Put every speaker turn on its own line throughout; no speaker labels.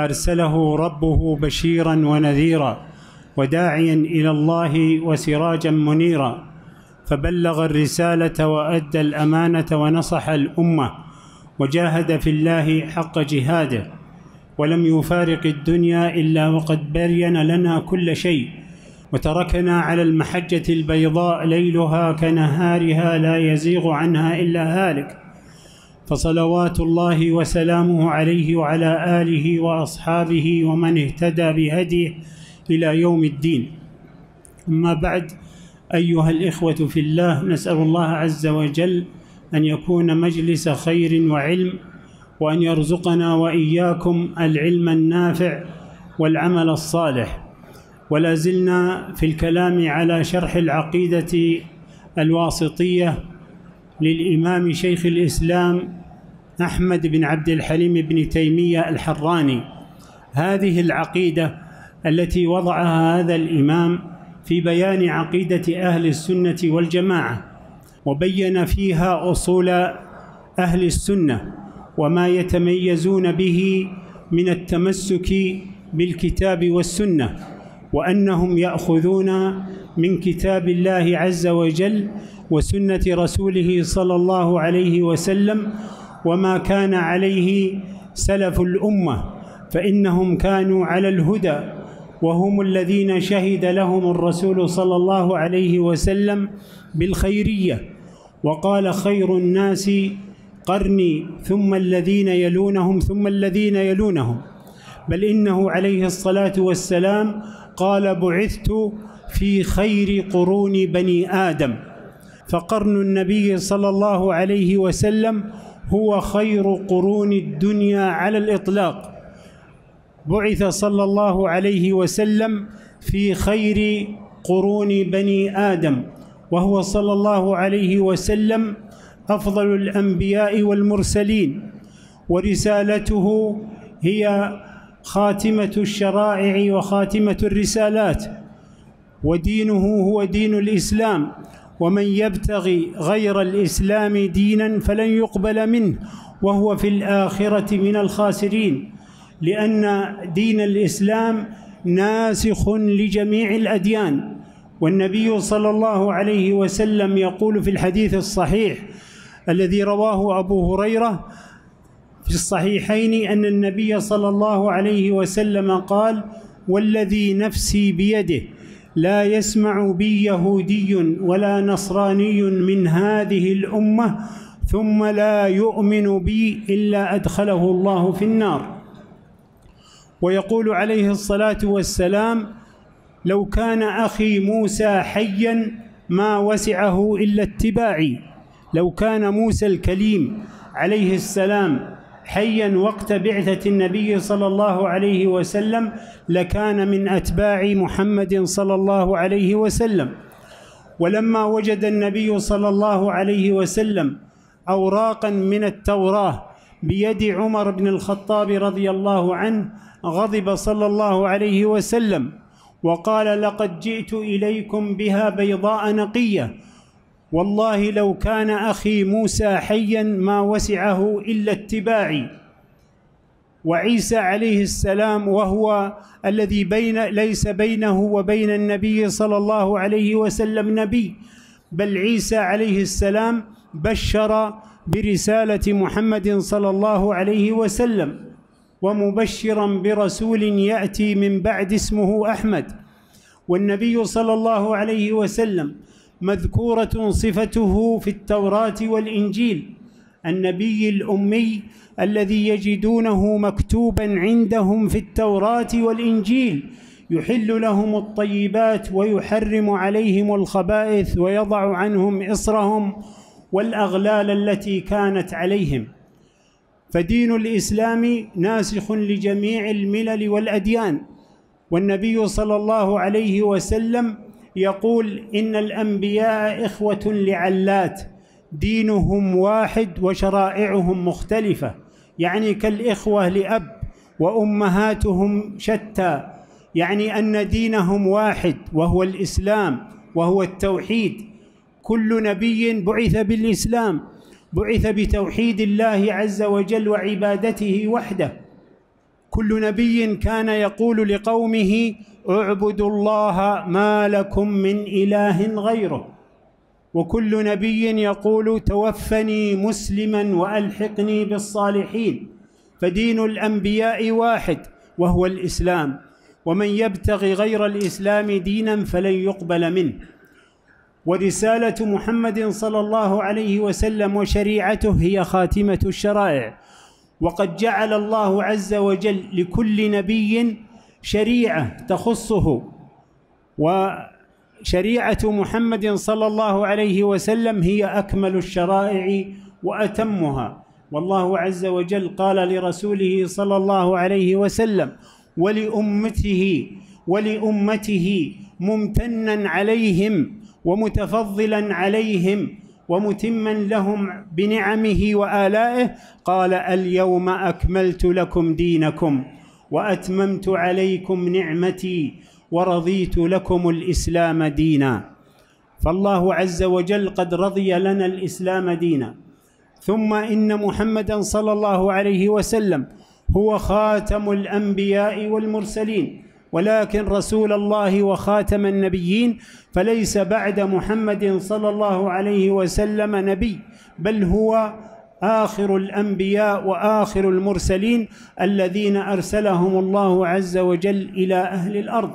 ارسله ربه بشيرا ونذيرا وداعيا الى الله وسراجا منيرا فبلغ الرساله وادى الامانه ونصح الامه وجاهد في الله حق جهاده ولم يفارق الدنيا الا وقد برين لنا كل شيء وتركنا على المحجه البيضاء ليلها كنهارها لا يزيغ عنها الا هالك فصلوات الله وسلامه عليه وعلى اله واصحابه ومن اهتدى بهديه الى يوم الدين اما بعد ايها الاخوه في الله نسال الله عز وجل ان يكون مجلس خير وعلم وان يرزقنا واياكم العلم النافع والعمل الصالح ولا زلنا في الكلام على شرح العقيده الواسطيه للامام شيخ الاسلام أحمد بن عبد الحليم بن تيمية الحراني هذه العقيدة التي وضعها هذا الإمام في بيان عقيدة أهل السنة والجماعة وبين فيها أصول أهل السنة وما يتميزون به من التمسك بالكتاب والسنة وأنهم يأخذون من كتاب الله عز وجل وسنة رسوله صلى الله عليه وسلم وما كان عليه سلف الامه فانهم كانوا على الهدى وهم الذين شهد لهم الرسول صلى الله عليه وسلم بالخيريه وقال خير الناس قرني ثم الذين يلونهم ثم الذين يلونهم بل انه عليه الصلاه والسلام قال بعثت في خير قرون بني ادم فقرن النبي صلى الله عليه وسلم هو خير قرون الدنيا على الإطلاق بعث صلى الله عليه وسلم في خير قرون بني آدم وهو صلى الله عليه وسلم أفضل الأنبياء والمرسلين ورسالته هي خاتمة الشرائع وخاتمة الرسالات ودينه هو دين الإسلام ومن يبتغي غير الإسلام دينا فلن يقبل منه وهو في الآخرة من الخاسرين لأن دين الإسلام ناسخ لجميع الأديان والنبي صلى الله عليه وسلم يقول في الحديث الصحيح الذي رواه أبو هريرة في الصحيحين أن النبي صلى الله عليه وسلم قال والذي نفسي بيده لا يسمع بي يهودي ولا نصراني من هذه الامه ثم لا يؤمن بي الا ادخله الله في النار ويقول عليه الصلاه والسلام لو كان اخي موسى حيا ما وسعه الا اتباعي لو كان موسى الكليم عليه السلام حيا وقت بعثة النبي صلى الله عليه وسلم لكان من أتباع محمد صلى الله عليه وسلم ولما وجد النبي صلى الله عليه وسلم أوراقا من التوراة بيد عمر بن الخطاب رضي الله عنه غضب صلى الله عليه وسلم وقال لقد جئت إليكم بها بيضاء نقيه والله لو كان اخي موسى حيا ما وسعه الا اتباعي وعيسى عليه السلام وهو الذي بين ليس بينه وبين النبي صلى الله عليه وسلم نبي بل عيسى عليه السلام بشر برساله محمد صلى الله عليه وسلم ومبشرا برسول ياتي من بعد اسمه احمد والنبي صلى الله عليه وسلم مذكورة صفته في التوراة والإنجيل النبي الأمي الذي يجدونه مكتوبا عندهم في التوراة والإنجيل يحل لهم الطيبات ويحرم عليهم الخبائث ويضع عنهم إصرهم والأغلال التي كانت عليهم فدين الإسلام ناسخ لجميع الملل والأديان والنبي صلى الله عليه وسلم يقول إن الأنبياء إخوة لعلات دينهم واحد وشرائعهم مختلفة يعني كالإخوة لأب وأمهاتهم شتى يعني أن دينهم واحد وهو الإسلام وهو التوحيد كل نبي بعث بالإسلام بعث بتوحيد الله عز وجل وعبادته وحده كل نبي كان يقول لقومه اعبدوا الله ما لكم من إله غيره وكل نبي يقول توفني مسلما وألحقني بالصالحين فدين الأنبياء واحد وهو الإسلام ومن يبتغي غير الإسلام دينا فلن يقبل منه ورسالة محمد صلى الله عليه وسلم وشريعته هي خاتمة الشرائع وقد جعل الله عز وجل لكل نبي شريعه تخصه وشريعه محمد صلى الله عليه وسلم هي اكمل الشرائع واتمها والله عز وجل قال لرسوله صلى الله عليه وسلم ولامته ولامته ممتنا عليهم ومتفضلا عليهم ومتما لهم بنعمه والائه قال اليوم اكملت لكم دينكم واتممت عليكم نعمتي ورضيت لكم الاسلام دينا فالله عز وجل قد رضي لنا الاسلام دينا ثم ان محمدا صلى الله عليه وسلم هو خاتم الانبياء والمرسلين ولكن رسول الله وخاتم النبيين فليس بعد محمد صلى الله عليه وسلم نبي بل هو آخر الأنبياء وآخر المرسلين الذين أرسلهم الله عز وجل إلى أهل الأرض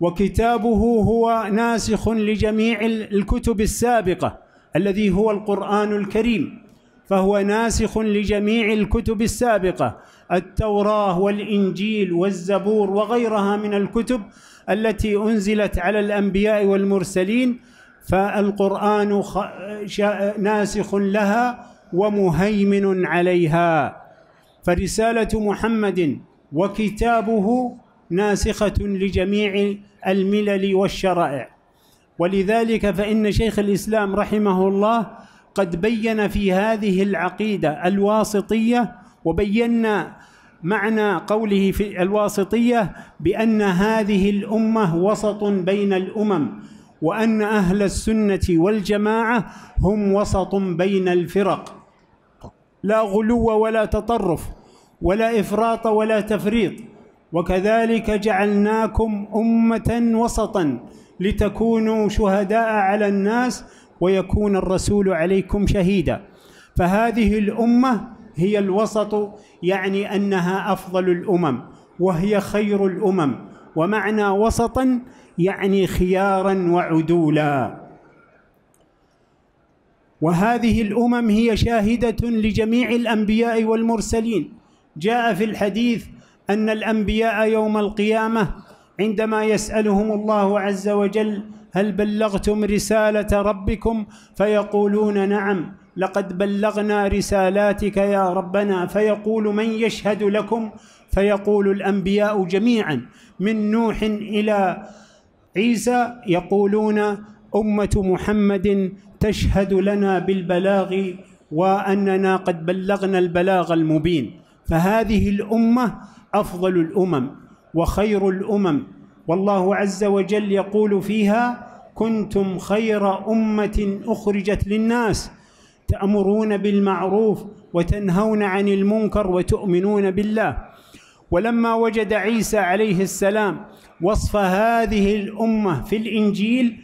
وكتابه هو ناسخ لجميع الكتب السابقة الذي هو القرآن الكريم فهو ناسخ لجميع الكتب السابقة التوراة والإنجيل والزبور وغيرها من الكتب التي أنزلت على الأنبياء والمرسلين فالقرآن ناسخ لها ومهيمن عليها فرسالة محمد وكتابه ناسخة لجميع الملل والشرائع ولذلك فإن شيخ الإسلام رحمه الله قد بين في هذه العقيدة الواسطية وبينا معنى قوله في الواسطية بأن هذه الأمة وسط بين الأمم وأن أهل السنة والجماعة هم وسط بين الفرق لا غلو ولا تطرف ولا إفراط ولا تفريط وكذلك جعلناكم أمة وسطا لتكونوا شهداء على الناس ويكون الرسول عليكم شهيدا فهذه الأمة هي الوسط يعني أنها أفضل الأمم وهي خير الأمم ومعنى وسطا يعني خيارا وعدولا وهذه الامم هي شاهده لجميع الانبياء والمرسلين جاء في الحديث ان الانبياء يوم القيامه عندما يسالهم الله عز وجل هل بلغتم رساله ربكم فيقولون نعم لقد بلغنا رسالاتك يا ربنا فيقول من يشهد لكم فيقول الانبياء جميعا من نوح الى عيسى يقولون أمة محمد تشهد لنا بالبلاغ وأننا قد بلغنا البلاغ المبين فهذه الأمة أفضل الأمم وخير الأمم والله عز وجل يقول فيها كنتم خير أمة أخرجت للناس تأمرون بالمعروف وتنهون عن المنكر وتؤمنون بالله ولما وجد عيسى عليه السلام وصف هذه الامه في الانجيل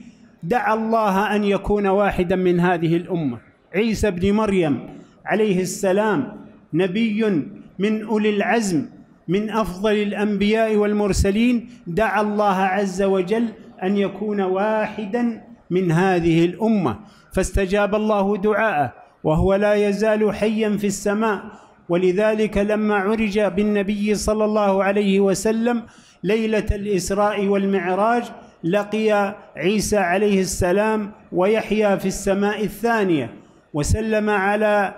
دعا الله ان يكون واحدا من هذه الامه عيسى بن مريم عليه السلام نبي من اولي العزم من افضل الانبياء والمرسلين دعا الله عز وجل ان يكون واحدا من هذه الامه فاستجاب الله دعاءه وهو لا يزال حيا في السماء ولذلك لما عرج بالنبي صلى الله عليه وسلم ليلة الإسراء والمعراج لقي عيسى عليه السلام ويحيى في السماء الثانية وسلم على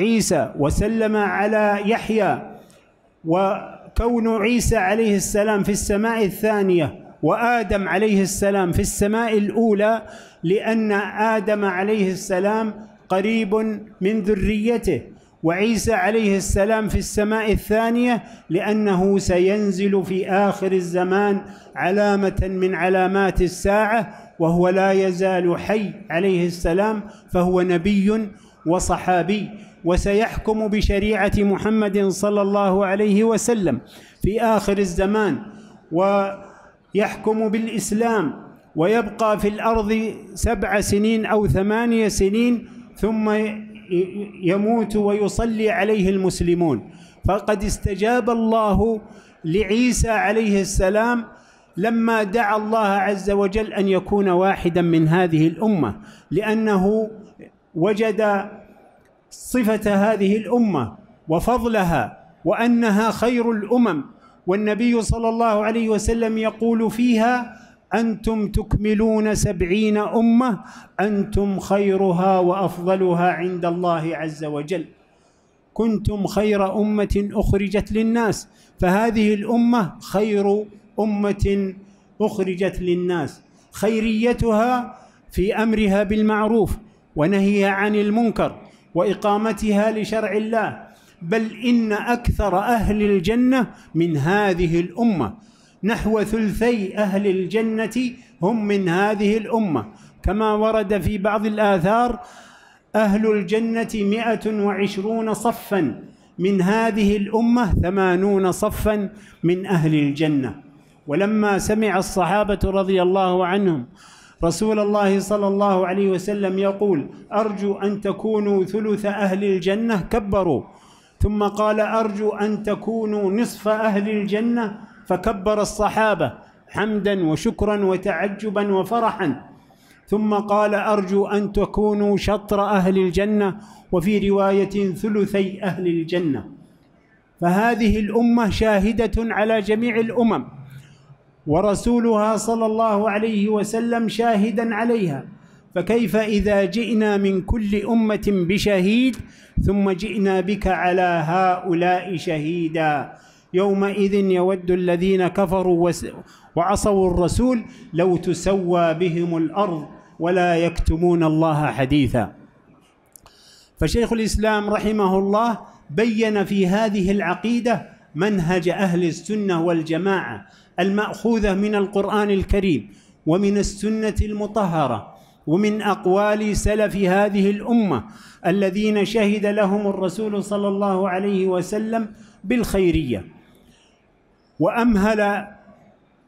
عيسى وسلم على يحيى وكون عيسى عليه السلام في السماء الثانية وآدم عليه السلام في السماء الأولى لأن آدم عليه السلام قريب من ذريته وعيسى عليه السلام في السماء الثانيه لانه سينزل في اخر الزمان علامه من علامات الساعه وهو لا يزال حي عليه السلام فهو نبي وصحابي وسيحكم بشريعه محمد صلى الله عليه وسلم في اخر الزمان ويحكم بالاسلام ويبقى في الارض سبع سنين او ثمانيه سنين ثم يموت ويصلي عليه المسلمون فقد استجاب الله لعيسى عليه السلام لما دعا الله عز وجل ان يكون واحدا من هذه الامه لانه وجد صفه هذه الامه وفضلها وانها خير الامم والنبي صلى الله عليه وسلم يقول فيها أنتم تكملون سبعين أمة أنتم خيرها وأفضلها عند الله عز وجل كنتم خير أمة أخرجت للناس فهذه الأمة خير أمة أخرجت للناس خيريتها في أمرها بالمعروف ونهيها عن المنكر وإقامتها لشرع الله بل إن أكثر أهل الجنة من هذه الأمة نحو ثلثي أهل الجنة هم من هذه الأمة كما ورد في بعض الآثار أهل الجنة مئة وعشرون صفا من هذه الأمة ثمانون صفا من أهل الجنة ولما سمع الصحابة رضي الله عنهم رسول الله صلى الله عليه وسلم يقول أرجو أن تكونوا ثلث أهل الجنة كبروا ثم قال أرجو أن تكونوا نصف أهل الجنة فكبر الصحابه حمدا وشكرا وتعجبا وفرحا ثم قال ارجو ان تكونوا شطر اهل الجنه وفي روايه ثلثي اهل الجنه فهذه الامه شاهده على جميع الامم ورسولها صلى الله عليه وسلم شاهدا عليها فكيف اذا جئنا من كل امه بشهيد ثم جئنا بك على هؤلاء شهيدا يومئذ يود الذين كفروا وعصوا الرسول لو تسوى بهم الأرض ولا يكتمون الله حديثا فشيخ الإسلام رحمه الله بين في هذه العقيدة منهج أهل السنة والجماعة المأخوذة من القرآن الكريم ومن السنة المطهرة ومن أقوال سلف هذه الأمة الذين شهد لهم الرسول صلى الله عليه وسلم بالخيرية وأمهل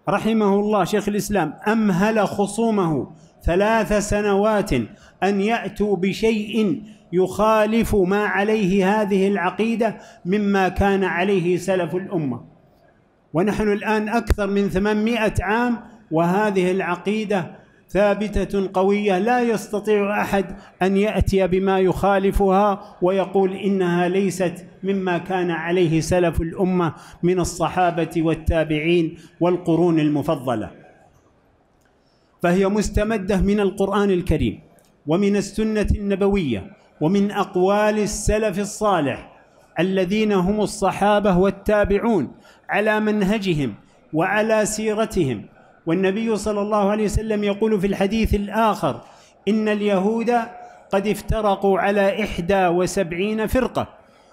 رحمه الله شيخ الإسلام أمهل خصومه ثلاث سنوات أن يأتوا بشيء يخالف ما عليه هذه العقيدة مما كان عليه سلف الأمة ونحن الآن أكثر من ثمانمائة عام وهذه العقيدة ثابته قويه لا يستطيع احد ان ياتي بما يخالفها ويقول انها ليست مما كان عليه سلف الامه من الصحابه والتابعين والقرون المفضله فهي مستمده من القران الكريم ومن السنه النبويه ومن اقوال السلف الصالح الذين هم الصحابه والتابعون على منهجهم وعلى سيرتهم والنبي صلى الله عليه وسلم يقول في الحديث الآخر إن اليهود قد افترقوا على إحدى وسبعين فرقة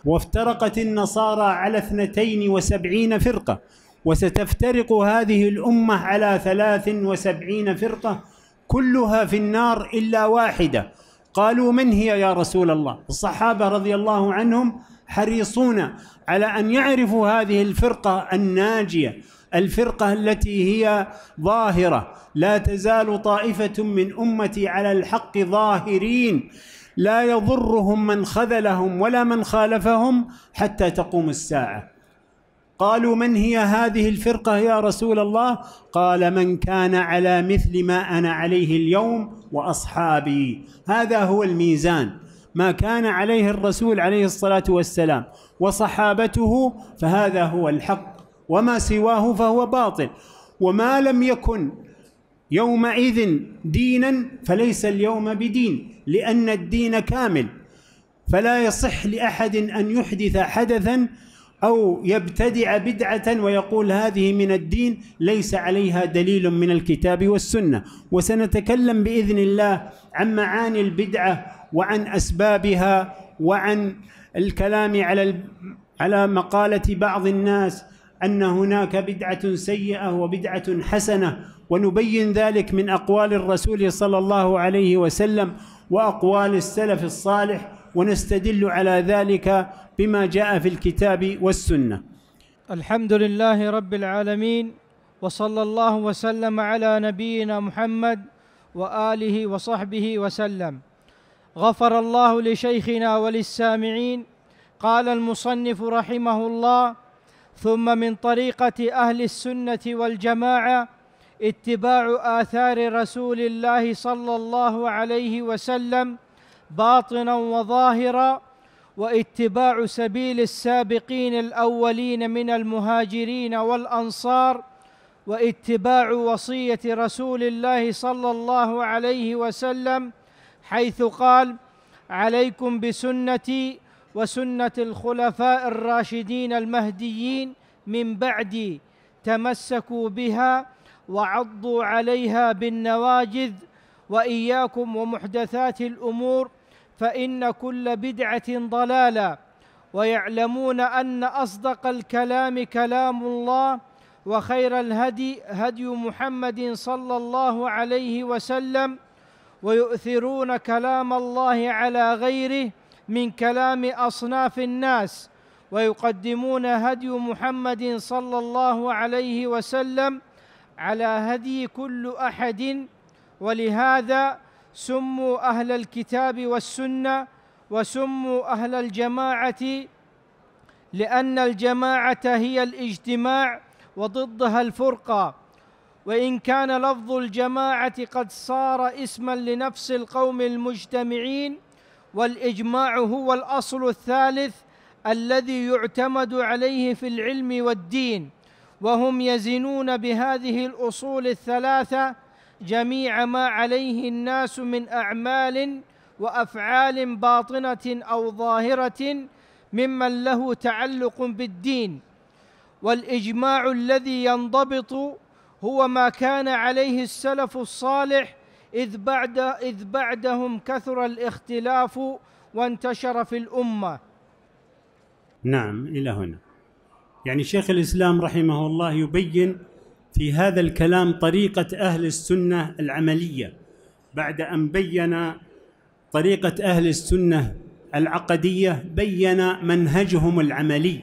وافترقت النصارى على اثنتين وسبعين فرقة وستفترق هذه الأمة على ثلاث وسبعين فرقة كلها في النار إلا واحدة قالوا من هي يا رسول الله الصحابة رضي الله عنهم حريصون على أن يعرفوا هذه الفرقة الناجية الفرقه التي هي ظاهره لا تزال طائفه من امتي على الحق ظاهرين لا يضرهم من خذلهم ولا من خالفهم حتى تقوم الساعه قالوا من هي هذه الفرقه يا رسول الله قال من كان على مثل ما انا عليه اليوم واصحابي هذا هو الميزان ما كان عليه الرسول عليه الصلاه والسلام وصحابته فهذا هو الحق وما سواه فهو باطل وما لم يكن يومئذ دينا فليس اليوم بدين لأن الدين كامل فلا يصح لأحد أن يحدث حدثا أو يبتدع بدعة ويقول هذه من الدين ليس عليها دليل من الكتاب والسنة وسنتكلم بإذن الله عن معاني البدعة وعن أسبابها وعن الكلام على على مقالة بعض الناس ان هناك بدعه سيئه وبدعه حسنه ونبين ذلك من اقوال الرسول صلى الله عليه وسلم واقوال السلف الصالح
ونستدل على ذلك بما جاء في الكتاب والسنه الحمد لله رب العالمين وصلى الله وسلم على نبينا محمد واله وصحبه وسلم غفر الله لشيخنا وللسامعين قال المصنف رحمه الله ثم من طريقه اهل السنه والجماعه اتباع اثار رسول الله صلى الله عليه وسلم باطنا وظاهرا واتباع سبيل السابقين الاولين من المهاجرين والانصار واتباع وصيه رسول الله صلى الله عليه وسلم حيث قال عليكم بسنتي وسنه الخلفاء الراشدين المهديين من بعدي تمسكوا بها وعضوا عليها بالنواجذ واياكم ومحدثات الامور فان كل بدعه ضلاله ويعلمون ان اصدق الكلام كلام الله وخير الهدي هدي محمد صلى الله عليه وسلم ويؤثرون كلام الله على غيره من كلام اصناف الناس ويقدمون هدي محمد صلى الله عليه وسلم على هدي كل احد ولهذا سموا اهل الكتاب والسنه وسموا اهل الجماعه لان الجماعه هي الاجتماع وضدها الفرقه وان كان لفظ الجماعه قد صار اسما لنفس القوم المجتمعين والاجماع هو الاصل الثالث الذي يعتمد عليه في العلم والدين وهم يزنون بهذه الاصول الثلاثه جميع ما عليه الناس من اعمال وافعال باطنه او ظاهره ممن له تعلق بالدين والاجماع الذي ينضبط هو ما كان عليه السلف الصالح إذ بعد إذ بعدهم كثر الاختلاف وانتشر في الأمة
نعم إلى هنا يعني شيخ الإسلام رحمه الله يبين في هذا الكلام طريقة أهل السنة العملية بعد أن بين طريقة أهل السنة العقدية بين منهجهم العملي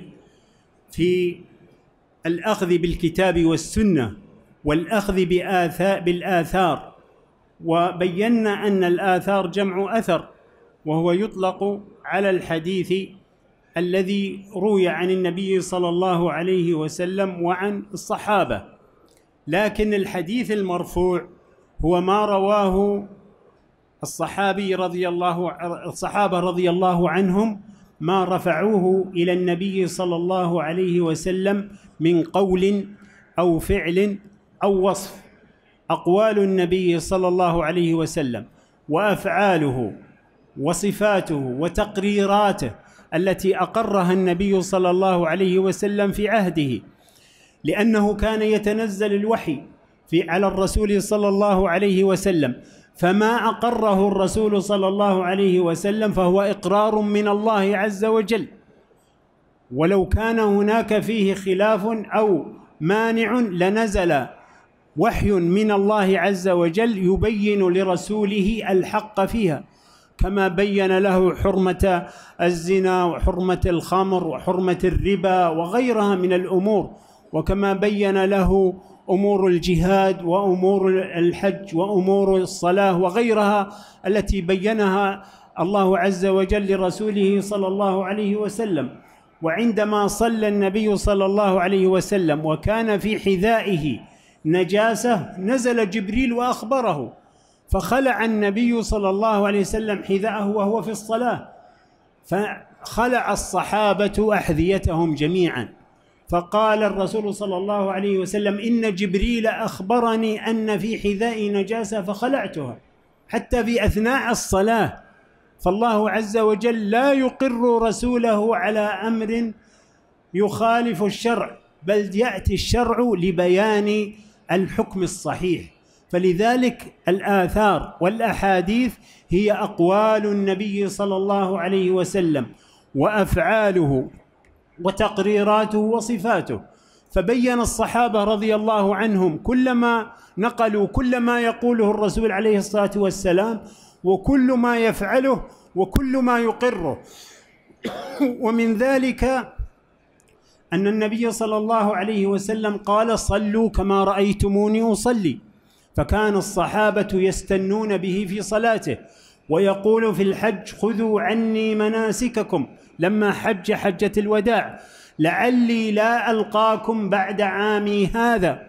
في الأخذ بالكتاب والسنة والأخذ بالآثار وبينا ان الاثار جمع اثر وهو يطلق على الحديث الذي روي عن النبي صلى الله عليه وسلم وعن الصحابه لكن الحديث المرفوع هو ما رواه الصحابي رضي الله الصحابه رضي الله عنهم ما رفعوه الى النبي صلى الله عليه وسلم من قول او فعل او وصف اقوال النبي صلى الله عليه وسلم وافعاله وصفاته وتقريراته التي اقرها النبي صلى الله عليه وسلم في عهده لانه كان يتنزل الوحي في على الرسول صلى الله عليه وسلم فما اقره الرسول صلى الله عليه وسلم فهو اقرار من الله عز وجل ولو كان هناك فيه خلاف او مانع لنزل وحي من الله عز وجل يبين لرسوله الحق فيها كما بين له حرمة الزنا وحرمة الخمر وحرمة الربا وغيرها من الأمور وكما بين له امور الجهاد وامور الحج وامور الصلاه وغيرها التي بينها الله عز وجل لرسوله صلى الله عليه وسلم وعندما صلى النبي صلى الله عليه وسلم وكان في حذائه نجاسه نزل جبريل واخبره فخلع النبي صلى الله عليه وسلم حذاءه وهو في الصلاه فخلع الصحابه احذيتهم جميعا فقال الرسول صلى الله عليه وسلم ان جبريل اخبرني ان في حذائي نجاسه فخلعتها حتى في اثناء الصلاه فالله عز وجل لا يقر رسوله على امر يخالف الشرع بل ياتي الشرع لبيان الحكم الصحيح فلذلك الآثار والأحاديث هي أقوال النبي صلى الله عليه وسلم وأفعاله وتقريراته وصفاته فبين الصحابة رضي الله عنهم كلما نقلوا كل ما يقوله الرسول عليه الصلاة والسلام وكل ما يفعله وكل ما يقره ومن ذلك أن النبي صلى الله عليه وسلم قال صلوا كما رأيتموني أصلي فكان الصحابة يستنون به في صلاته ويقول في الحج خذوا عني مناسككم لما حج حجة الوداع لعلي لا ألقاكم بعد عامي هذا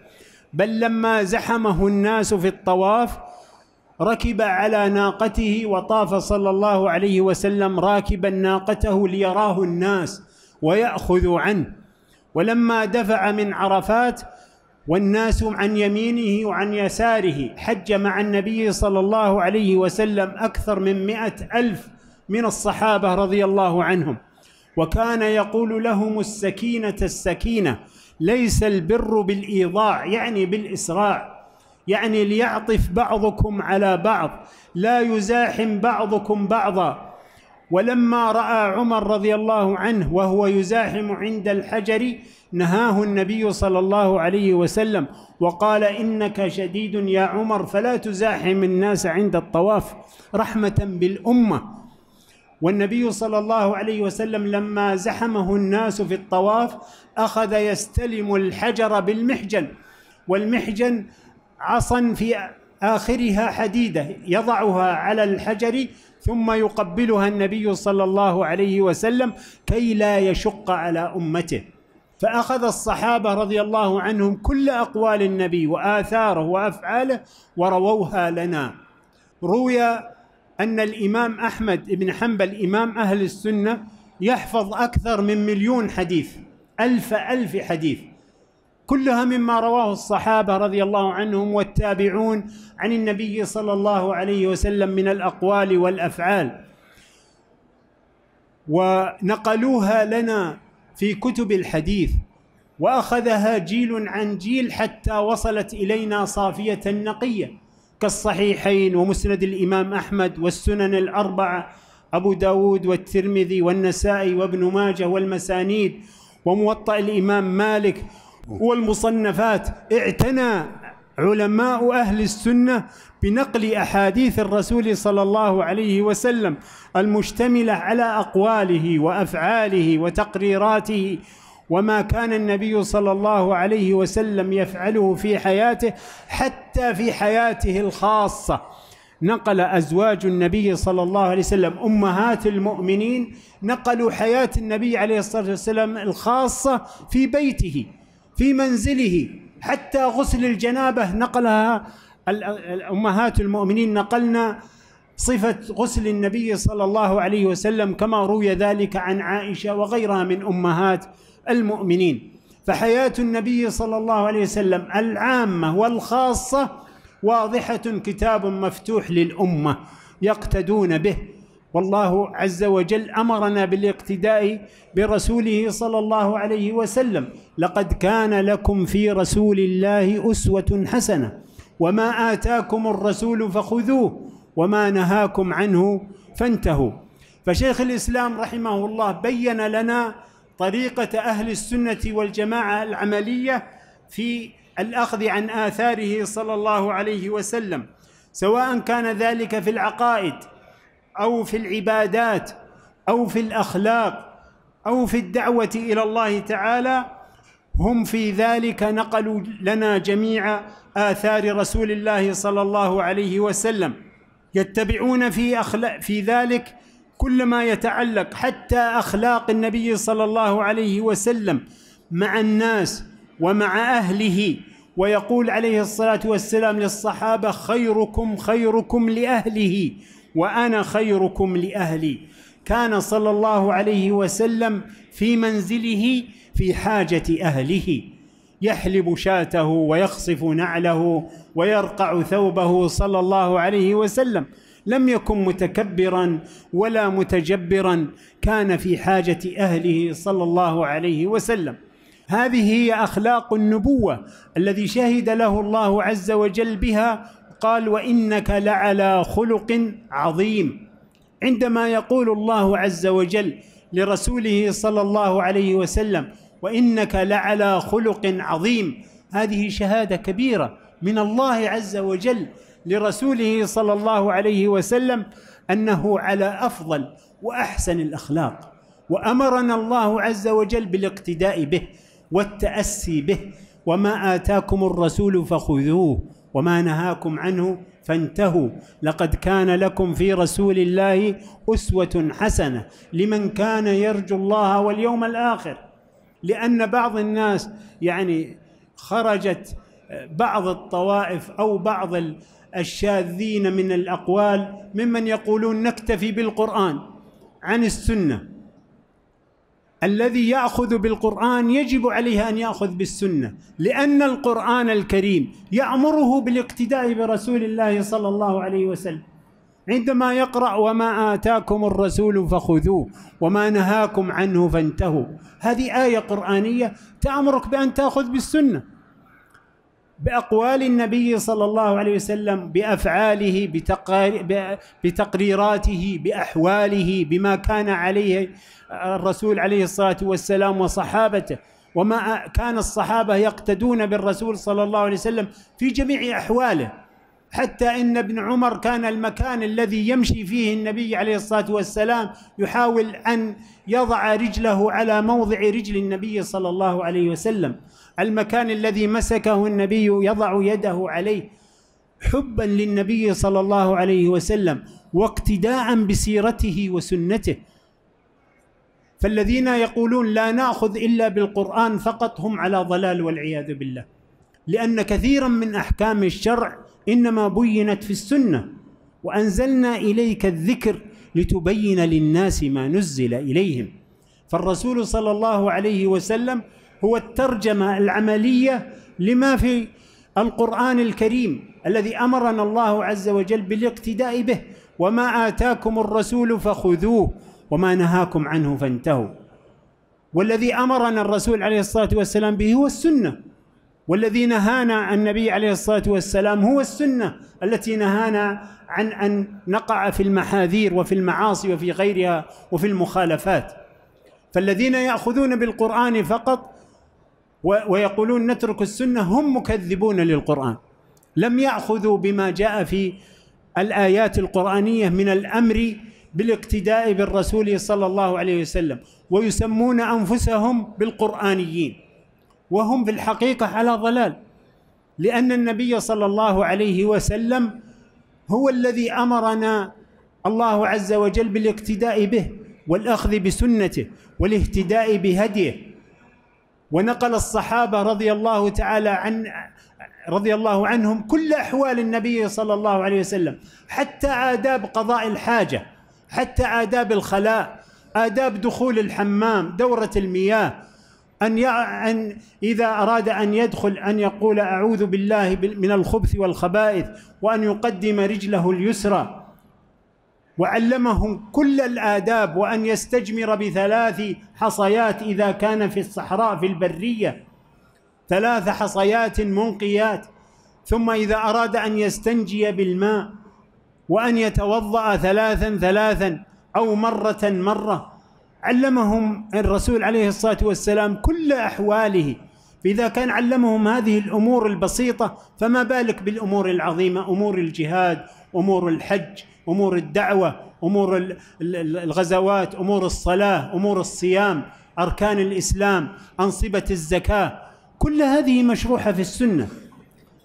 بل لما زحمه الناس في الطواف ركب على ناقته وطاف صلى الله عليه وسلم راكبا ناقته ليراه الناس ويأخذ عنه ولما دفع من عرفات والناس عن يمينه وعن يساره حج مع النبي صلى الله عليه وسلم أكثر من مئة ألف من الصحابة رضي الله عنهم وكان يقول لهم السكينة السكينة ليس البر بالإيضاع يعني بالإسراع يعني ليعطف بعضكم على بعض لا يزاحم بعضكم بعضا ولما راى عمر رضي الله عنه وهو يزاحم عند الحجر نهاه النبي صلى الله عليه وسلم وقال انك شديد يا عمر فلا تزاحم الناس عند الطواف رحمه بالامه والنبي صلى الله عليه وسلم لما زحمه الناس في الطواف اخذ يستلم الحجر بالمحجن والمحجن عصا في اخرها حديده يضعها على الحجر ثم يقبلها النبي صلى الله عليه وسلم كي لا يشق على امته فاخذ الصحابه رضي الله عنهم كل اقوال النبي واثاره وافعاله ورووها لنا روي ان الامام احمد بن حنبل امام اهل السنه يحفظ اكثر من مليون حديث الف الف حديث كلها مما رواه الصحابه رضي الله عنهم والتابعون عن النبي صلى الله عليه وسلم من الاقوال والافعال ونقلوها لنا في كتب الحديث واخذها جيل عن جيل حتى وصلت الينا صافيه نقيه كالصحيحين ومسند الامام احمد والسنن الاربعه ابو داود والترمذي والنسائي وابن ماجه والمسانيد وموطأ الامام مالك والمصنفات اعتنى علماء اهل السنه بنقل احاديث الرسول صلى الله عليه وسلم المشتمله على اقواله وافعاله وتقريراته وما كان النبي صلى الله عليه وسلم يفعله في حياته حتى في حياته الخاصه نقل ازواج النبي صلى الله عليه وسلم امهات المؤمنين نقلوا حياه النبي عليه الصلاه والسلام الخاصه في بيته في منزله حتى غسل الجنابه نقلها امهات المؤمنين نقلنا صفه غسل النبي صلى الله عليه وسلم كما روي ذلك عن عائشه وغيرها من امهات المؤمنين فحياه النبي صلى الله عليه وسلم العامه والخاصه واضحه كتاب مفتوح للامه يقتدون به والله عز وجل امرنا بالاقتداء برسوله صلى الله عليه وسلم لقد كان لكم في رسول الله اسوه حسنه وما اتاكم الرسول فخذوه وما نهاكم عنه فانتهوا فشيخ الاسلام رحمه الله بين لنا طريقه اهل السنه والجماعه العمليه في الاخذ عن اثاره صلى الله عليه وسلم سواء كان ذلك في العقائد او في العبادات او في الاخلاق او في الدعوه الى الله تعالى هم في ذلك نقلوا لنا جميع اثار رسول الله صلى الله عليه وسلم يتبعون في أخلاق في ذلك كل ما يتعلق حتى اخلاق النبي صلى الله عليه وسلم مع الناس ومع اهله ويقول عليه الصلاه والسلام للصحابه خيركم خيركم لاهله وأنا خيركم لأهلي كان صلى الله عليه وسلم في منزله في حاجة أهله يحلب شاته ويخصف نعله ويرقع ثوبه صلى الله عليه وسلم لم يكن متكبرا ولا متجبرا كان في حاجة أهله صلى الله عليه وسلم هذه هي أخلاق النبوة الذي شهد له الله عز وجل بها قال وانك لعلى خلق عظيم عندما يقول الله عز وجل لرسوله صلى الله عليه وسلم وانك لعلى خلق عظيم هذه شهاده كبيره من الله عز وجل لرسوله صلى الله عليه وسلم انه على افضل واحسن الاخلاق وامرنا الله عز وجل بالاقتداء به والتاسي به وما اتاكم الرسول فخذوه وما نهاكم عنه فانتهوا لقد كان لكم في رسول الله أسوة حسنة لمن كان يرجو الله واليوم الآخر لأن بعض الناس يعني خرجت بعض الطوائف أو بعض الشاذين من الأقوال ممن يقولون نكتفي بالقرآن عن السنة الذي ياخذ بالقران يجب عليه ان ياخذ بالسنه لان القران الكريم يامره بالاقتداء برسول الله صلى الله عليه وسلم عندما يقرا وما اتاكم الرسول فخذوه وما نهاكم عنه فانتهوا هذه ايه قرانيه تامرك بان تاخذ بالسنه باقوال النبي صلى الله عليه وسلم بافعاله بتقريراته باحواله بما كان عليه الرسول عليه الصلاه والسلام وصحابته وما كان الصحابه يقتدون بالرسول صلى الله عليه وسلم في جميع احواله حتى ان ابن عمر كان المكان الذي يمشي فيه النبي عليه الصلاه والسلام يحاول ان يضع رجله على موضع رجل النبي صلى الله عليه وسلم المكان الذي مسكه النبي يضع يده عليه حبا للنبي صلى الله عليه وسلم واقتداء بسيرته وسنته فالذين يقولون لا ناخذ الا بالقران فقط هم على ضلال والعياذ بالله لان كثيرا من احكام الشرع انما بينت في السنه وانزلنا اليك الذكر لتبين للناس ما نزل اليهم فالرسول صلى الله عليه وسلم هو الترجمه العمليه لما في القران الكريم الذي امرنا الله عز وجل بالاقتداء به وما اتاكم الرسول فخذوه وما نهاكم عنه فانتهوا والذي امرنا الرسول عليه الصلاه والسلام به هو السنه والذي نهانا عن النبي عليه الصلاه والسلام هو السنه التي نهانا عن ان نقع في المحاذير وفي المعاصي وفي غيرها وفي المخالفات فالذين ياخذون بالقران فقط ويقولون نترك السنه هم مكذبون للقران لم ياخذوا بما جاء في الايات القرانيه من الامر بالاقتداء بالرسول صلى الله عليه وسلم ويسمون انفسهم بالقرانيين وهم في الحقيقه على ضلال لان النبي صلى الله عليه وسلم هو الذي امرنا الله عز وجل بالاقتداء به والاخذ بسنته والاهتداء بهديه ونقل الصحابه رضي الله تعالى عن رضي الله عنهم كل احوال النبي صلى الله عليه وسلم حتى آداب قضاء الحاجه حتى آداب الخلاء آداب دخول الحمام دورة المياه أن أن إذا أراد أن يدخل أن يقول أعوذ بالله من الخبث والخبائث وأن يقدم رجله اليسرى وعلمهم كل الآداب وأن يستجمر بثلاث حصيات إذا كان في الصحراء في البرية ثلاث حصيات منقيات ثم إذا أراد أن يستنجي بالماء وأن يتوضأ ثلاثا ثلاثا أو مرة مرة علمهم الرسول عليه الصلاه والسلام كل احواله فاذا كان علمهم هذه الامور البسيطه فما بالك بالامور العظيمه امور الجهاد امور الحج امور الدعوه امور الغزوات امور الصلاه امور الصيام اركان الاسلام انصبه الزكاه كل هذه مشروحه في السنه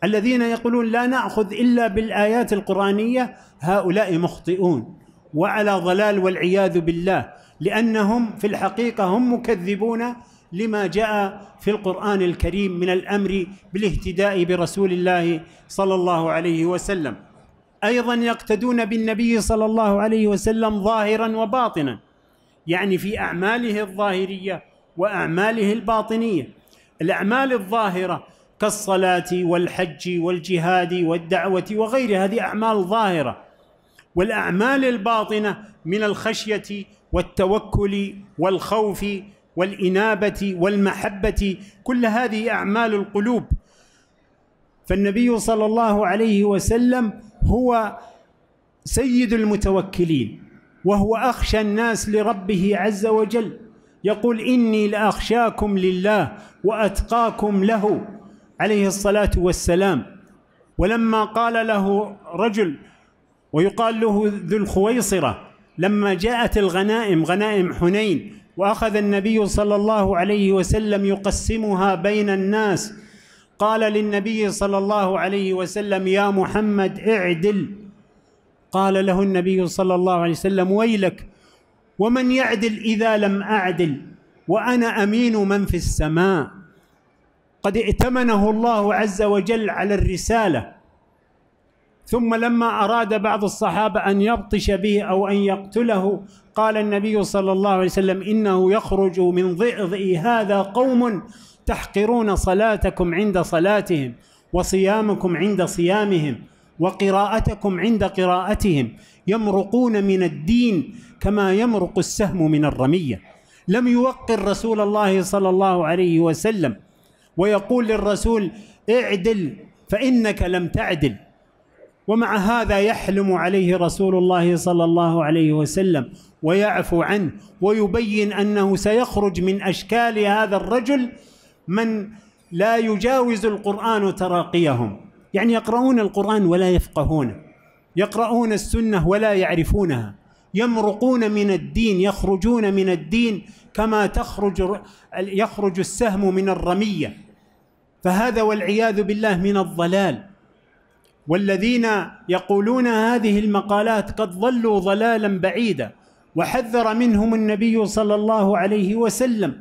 الذين يقولون لا ناخذ الا بالايات القرانيه هؤلاء مخطئون وعلى ضلال والعياذ بالله لأنهم في الحقيقة هم مكذبون لما جاء في القرآن الكريم من الأمر بالاهتداء برسول الله صلى الله عليه وسلم أيضا يقتدون بالنبي صلى الله عليه وسلم ظاهرا وباطنا يعني في أعماله الظاهرية وأعماله الباطنية الأعمال الظاهرة كالصلاة والحج والجهاد والدعوة وغيرها هذه أعمال ظاهرة والأعمال الباطنة من الخشية والتوكل والخوف والانابه والمحبه كل هذه اعمال القلوب فالنبي صلى الله عليه وسلم هو سيد المتوكلين وهو اخشى الناس لربه عز وجل يقول اني لاخشاكم لله واتقاكم له عليه الصلاه والسلام ولما قال له رجل ويقال له ذو الخويصره لما جاءت الغنائم غنائم حنين واخذ النبي صلى الله عليه وسلم يقسمها بين الناس قال للنبي صلى الله عليه وسلم يا محمد اعدل قال له النبي صلى الله عليه وسلم ويلك ومن يعدل اذا لم اعدل وانا امين من في السماء قد ائتمنه الله عز وجل على الرساله ثم لما أراد بعض الصحابة أن يبطش به أو أن يقتله قال النبي صلى الله عليه وسلم إنه يخرج من ضئضئ هذا قوم تحقرون صلاتكم عند صلاتهم وصيامكم عند صيامهم وقراءتكم عند قراءتهم يمرقون من الدين كما يمرق السهم من الرمية لم يوقر رسول الله صلى الله عليه وسلم ويقول للرسول اعدل فإنك لم تعدل ومع هذا يحلم عليه رسول الله صلى الله عليه وسلم ويعفو عنه ويبين انه سيخرج من اشكال هذا الرجل من لا يجاوز القران تراقيهم يعني يقرؤون القران ولا يفقهونه يقرؤون السنه ولا يعرفونها يمرقون من الدين يخرجون من الدين كما تخرج يخرج السهم من الرميه فهذا والعياذ بالله من الضلال والذين يقولون هذه المقالات قد ضلوا ضلالا بعيدا وحذر منهم النبي صلى الله عليه وسلم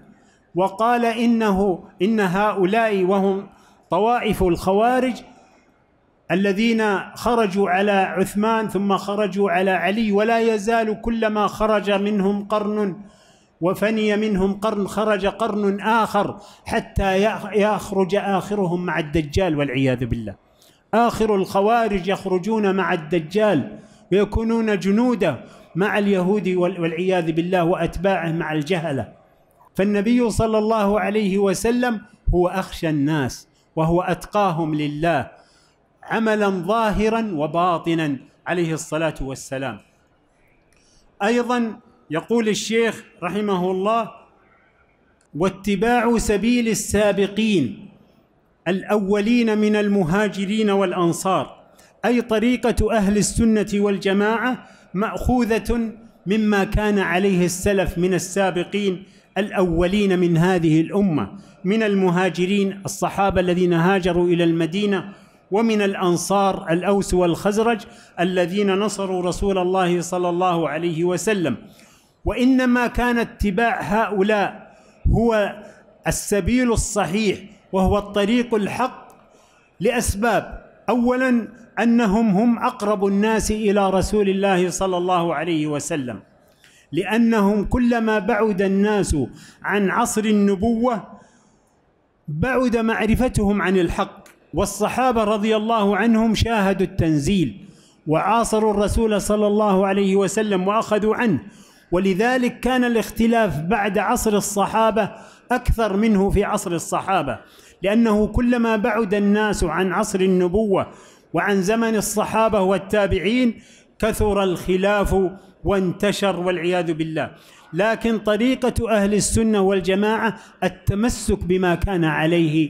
وقال انه ان هؤلاء وهم طوائف الخوارج الذين خرجوا على عثمان ثم خرجوا على علي ولا يزال كلما خرج منهم قرن وفني منهم قرن خرج قرن اخر حتى يخرج اخرهم مع الدجال والعياذ بالله آخر الخوارج يخرجون مع الدجال ويكونون جنودا مع اليهود والعياذ بالله وأتباعه مع الجهلة فالنبي صلى الله عليه وسلم هو أخشى الناس وهو أتقاهم لله عملا ظاهرا وباطنا عليه الصلاة والسلام أيضا يقول الشيخ رحمه الله واتباع سبيل السابقين الاولين من المهاجرين والانصار اي طريقه اهل السنه والجماعه ماخوذه مما كان عليه السلف من السابقين الاولين من هذه الامه من المهاجرين الصحابه الذين هاجروا الى المدينه ومن الانصار الاوس والخزرج الذين نصروا رسول الله صلى الله عليه وسلم وانما كان اتباع هؤلاء هو السبيل الصحيح وهو الطريق الحق لاسباب اولا انهم هم اقرب الناس الى رسول الله صلى الله عليه وسلم لانهم كلما بعد الناس عن عصر النبوه بعد معرفتهم عن الحق والصحابه رضي الله عنهم شاهدوا التنزيل وعاصروا الرسول صلى الله عليه وسلم واخذوا عنه ولذلك كان الاختلاف بعد عصر الصحابه اكثر منه في عصر الصحابه لأنه كلما بعد الناس عن عصر النبوة وعن زمن الصحابة والتابعين كثر الخلاف وانتشر والعياذ بالله لكن طريقة أهل السنة والجماعة التمسك بما كان عليه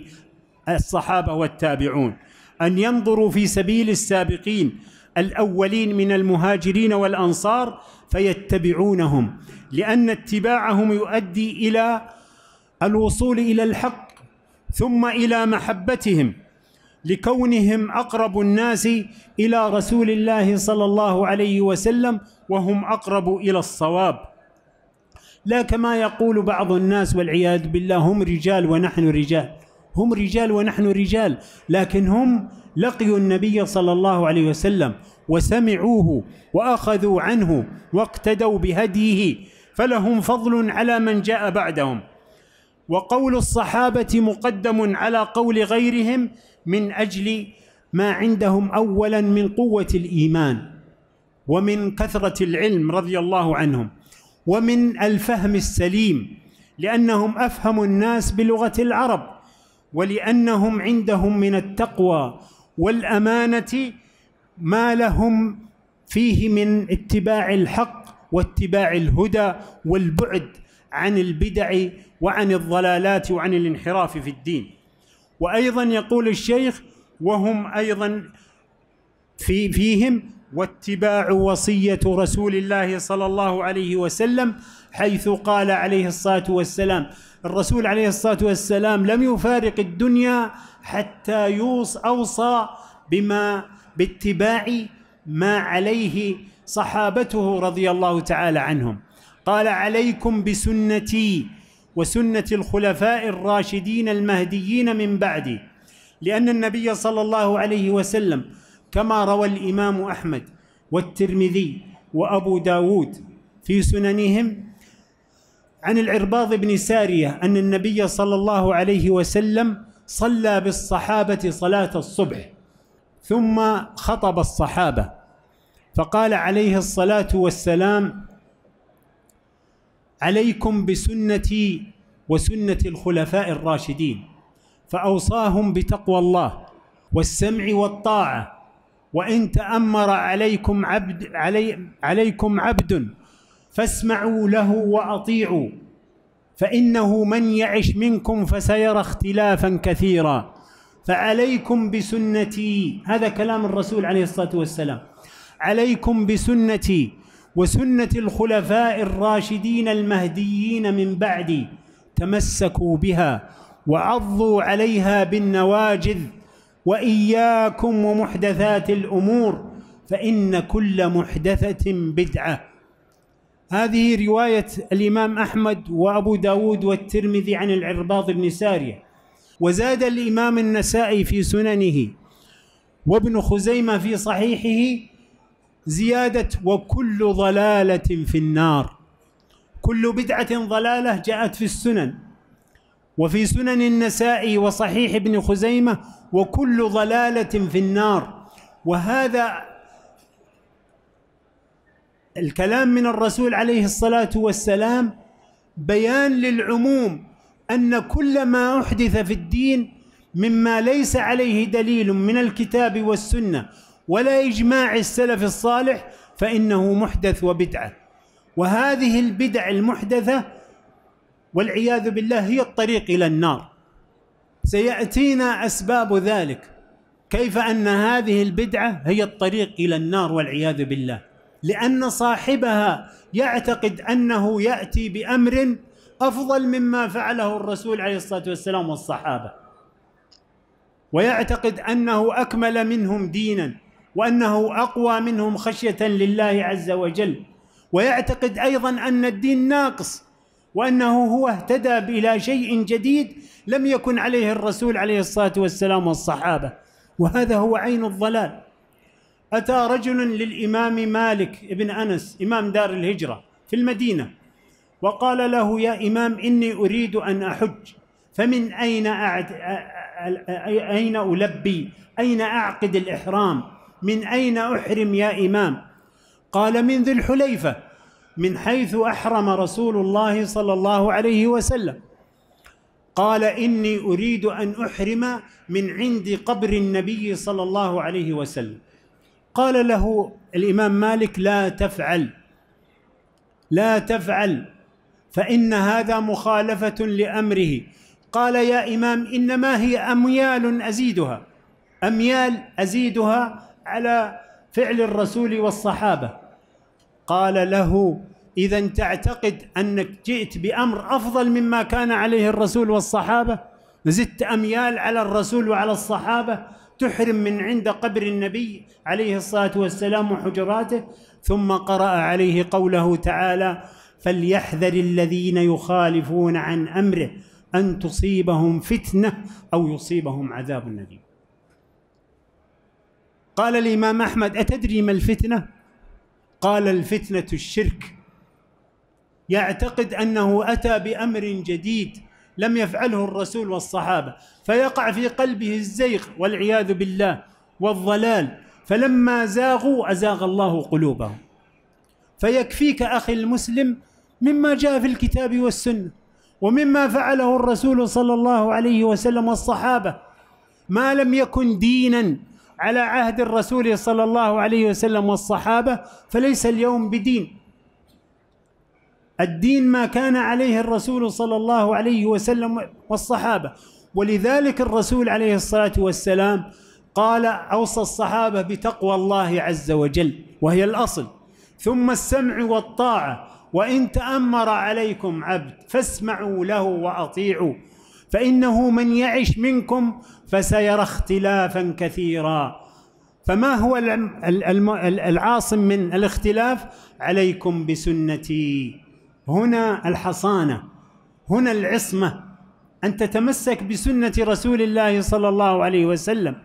الصحابة والتابعون أن ينظروا في سبيل السابقين الأولين من المهاجرين والأنصار فيتبعونهم لأن اتباعهم يؤدي إلى الوصول إلى الحق ثم الى محبتهم لكونهم اقرب الناس الى رسول الله صلى الله عليه وسلم وهم اقرب الى الصواب لا كما يقول بعض الناس والعياذ بالله هم رجال ونحن رجال هم رجال ونحن رجال لكن هم لقيوا النبي صلى الله عليه وسلم وسمعوه واخذوا عنه واقتدوا بهديه فلهم فضل على من جاء بعدهم وقول الصحابه مقدم على قول غيرهم من اجل ما عندهم اولا من قوه الايمان ومن كثره العلم رضي الله عنهم ومن الفهم السليم لانهم افهم الناس بلغه العرب ولانهم عندهم من التقوى والامانه ما لهم فيه من اتباع الحق واتباع الهدى والبعد عن البدع وعن الضلالات وعن الانحراف في الدين وايضا يقول الشيخ وهم ايضا في فيهم واتباع وصيه رسول الله صلى الله عليه وسلم حيث قال عليه الصلاه والسلام الرسول عليه الصلاه والسلام لم يفارق الدنيا حتى يوص اوصى بما باتباع ما عليه صحابته رضي الله تعالى عنهم قال عليكم بسنتي وسنه الخلفاء الراشدين المهديين من بعدي لان النبي صلى الله عليه وسلم كما روى الامام احمد والترمذي وابو داود في سننهم عن العرباض بن ساريه ان النبي صلى الله عليه وسلم صلى بالصحابه صلاه الصبح ثم خطب الصحابه فقال عليه الصلاه والسلام عليكم بسنتي وسنة الخلفاء الراشدين فأوصاهم بتقوى الله والسمع والطاعة وإن تأمر عليكم عبد علي عليكم عبد فاسمعوا له وأطيعوا فإنه من يعش منكم فسيرى اختلافا كثيرا فعليكم بسنتي هذا كلام الرسول عليه الصلاة والسلام عليكم بسنتي وسنة الخلفاء الراشدين المهديين من بعدي تمسكوا بها وعضوا عليها بالنواجذ وإياكم ومحدثات الأمور فإن كل محدثة بدعة هذه رواية الإمام أحمد وأبو داود والترمذي عن العرباض بن سارية وزاد الإمام النسائي في سننه وابن خزيمة في صحيحه زيادة وكل ضلالة في النار كل بدعة ضلالة جاءت في السنن وفي سنن النسائي وصحيح ابن خزيمة وكل ضلالة في النار وهذا الكلام من الرسول عليه الصلاة والسلام بيان للعموم أن كل ما أحدث في الدين مما ليس عليه دليل من الكتاب والسنة ولا إجماع السلف الصالح فإنه محدث وبدعة وهذه البدع المحدثة والعياذ بالله هي الطريق إلى النار سيأتينا أسباب ذلك كيف أن هذه البدعة هي الطريق إلى النار والعياذ بالله لأن صاحبها يعتقد أنه يأتي بأمر أفضل مما فعله الرسول عليه الصلاة والسلام والصحابة ويعتقد أنه أكمل منهم دينا وانه اقوى منهم خشيه لله عز وجل ويعتقد ايضا ان الدين ناقص وانه هو اهتدى الى شيء جديد لم يكن عليه الرسول عليه الصلاه والسلام والصحابه وهذا هو عين الضلال اتى رجل للامام مالك بن انس امام دار الهجره في المدينه وقال له يا امام اني اريد ان احج فمن اين أعد... اين البي اين اعقد الاحرام من أين أحرم يا إمام قال من ذي الحليفة من حيث أحرم رسول الله صلى الله عليه وسلم قال إني أريد أن أحرم من عند قبر النبي صلى الله عليه وسلم قال له الإمام مالك لا تفعل لا تفعل فإن هذا مخالفة لأمره قال يا إمام إنما هي أميال أزيدها أميال أزيدها على فعل الرسول والصحابه قال له اذا تعتقد انك جئت بامر افضل مما كان عليه الرسول والصحابه زدت اميال على الرسول وعلى الصحابه تحرم من عند قبر النبي عليه الصلاه والسلام وحجراته ثم قرا عليه قوله تعالى فليحذر الذين يخالفون عن امره ان تصيبهم فتنه او يصيبهم عذاب النبي قال الإمام أحمد أتدري ما الفتنة؟ قال الفتنة الشرك يعتقد أنه أتى بأمر جديد لم يفعله الرسول والصحابة فيقع في قلبه الزيغ والعياذ بالله والضلال فلما زاغوا أزاغ الله قلوبهم فيكفيك أخي المسلم مما جاء في الكتاب والسنة ومما فعله الرسول صلى الله عليه وسلم والصحابة ما لم يكن دينا على عهد الرسول صلى الله عليه وسلم والصحابه فليس اليوم بدين الدين ما كان عليه الرسول صلى الله عليه وسلم والصحابه ولذلك الرسول عليه الصلاه والسلام قال اوصى الصحابه بتقوى الله عز وجل وهي الاصل ثم السمع والطاعه وان تامر عليكم عبد فاسمعوا له واطيعوا فانه من يعش منكم فسيرى اختلافا كثيرا فما هو العاصم من الاختلاف عليكم بسنتي هنا الحصانه هنا العصمه ان تتمسك بسنه رسول الله صلى الله عليه وسلم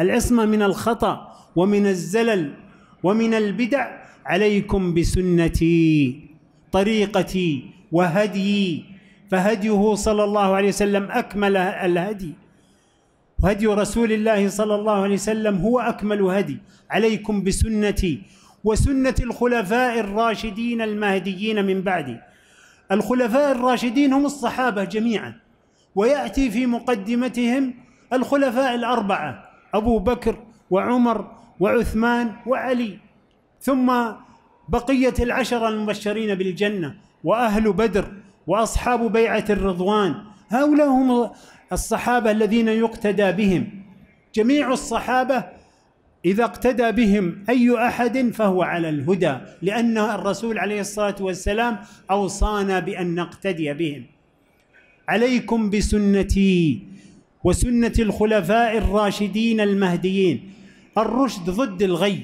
العصمه من الخطا ومن الزلل ومن البدع عليكم بسنتي طريقتي وهديي فهديه صلى الله عليه وسلم أكمل الهدي وهدي رسول الله صلى الله عليه وسلم هو أكمل هدي عليكم بسنتي وسنة الخلفاء الراشدين المهديين من بعدي الخلفاء الراشدين هم الصحابة جميعا ويأتي في مقدمتهم الخلفاء الأربعة أبو بكر وعمر وعثمان وعلي ثم بقية العشرة المبشرين بالجنة وأهل بدر واصحاب بيعه الرضوان هؤلاء هم الصحابه الذين يقتدى بهم جميع الصحابه اذا اقتدى بهم اي احد فهو على الهدى لان الرسول عليه الصلاه والسلام اوصانا بان نقتدي بهم عليكم بسنتي وسنه الخلفاء الراشدين المهديين الرشد ضد الغي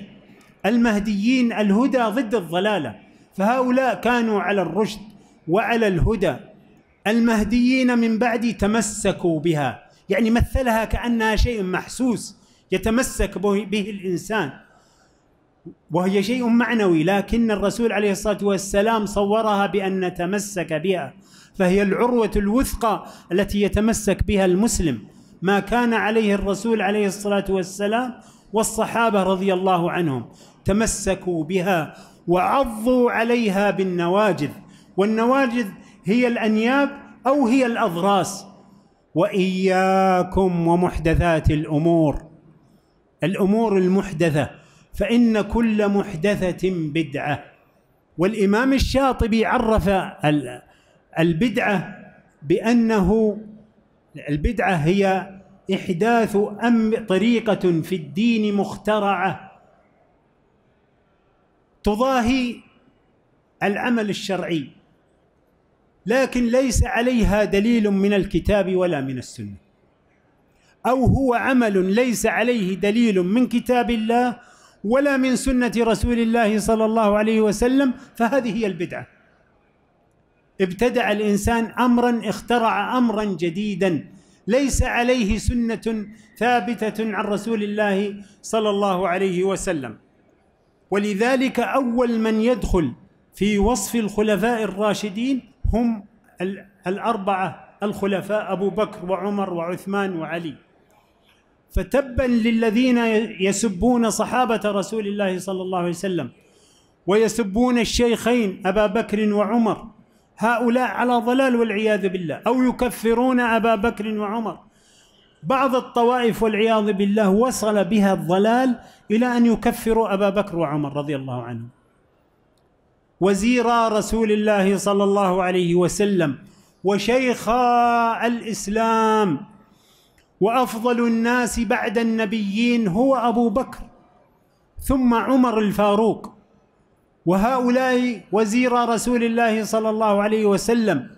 المهديين الهدى ضد الضلاله فهؤلاء كانوا على الرشد وعلى الهدى المهديين من بعدي تمسكوا بها يعني مثلها كانها شيء محسوس يتمسك به الانسان وهي شيء معنوي لكن الرسول عليه الصلاه والسلام صورها بان نتمسك بها فهي العروه الوثقى التي يتمسك بها المسلم ما كان عليه الرسول عليه الصلاه والسلام والصحابه رضي الله عنهم تمسكوا بها وعضوا عليها بالنواجذ والنواجذ هي الانياب او هي الاضراس واياكم ومحدثات الامور الامور المحدثه فان كل محدثه بدعه والامام الشاطبي عرف البدعه بانه البدعه هي احداث ام طريقه في الدين مخترعه تضاهي العمل الشرعي لكن ليس عليها دليل من الكتاب ولا من السنه او هو عمل ليس عليه دليل من كتاب الله ولا من سنه رسول الله صلى الله عليه وسلم فهذه هي البدعه ابتدع الانسان امرا اخترع امرا جديدا ليس عليه سنه ثابته عن رسول الله صلى الله عليه وسلم ولذلك اول من يدخل في وصف الخلفاء الراشدين هم الأربعة الخلفاء أبو بكر وعمر وعثمان وعلي فتبا للذين يسبون صحابة رسول الله صلى الله عليه وسلم ويسبون الشيخين أبا بكر وعمر هؤلاء على ضلال والعياذ بالله أو يكفرون أبا بكر وعمر بعض الطوائف والعياذ بالله وصل بها الضلال إلى أن يكفروا أبا بكر وعمر رضي الله عنهم وزيرا رسول الله صلى الله عليه وسلم وشيخا الاسلام وافضل الناس بعد النبيين هو ابو بكر ثم عمر الفاروق وهؤلاء وزير رسول الله صلى الله عليه وسلم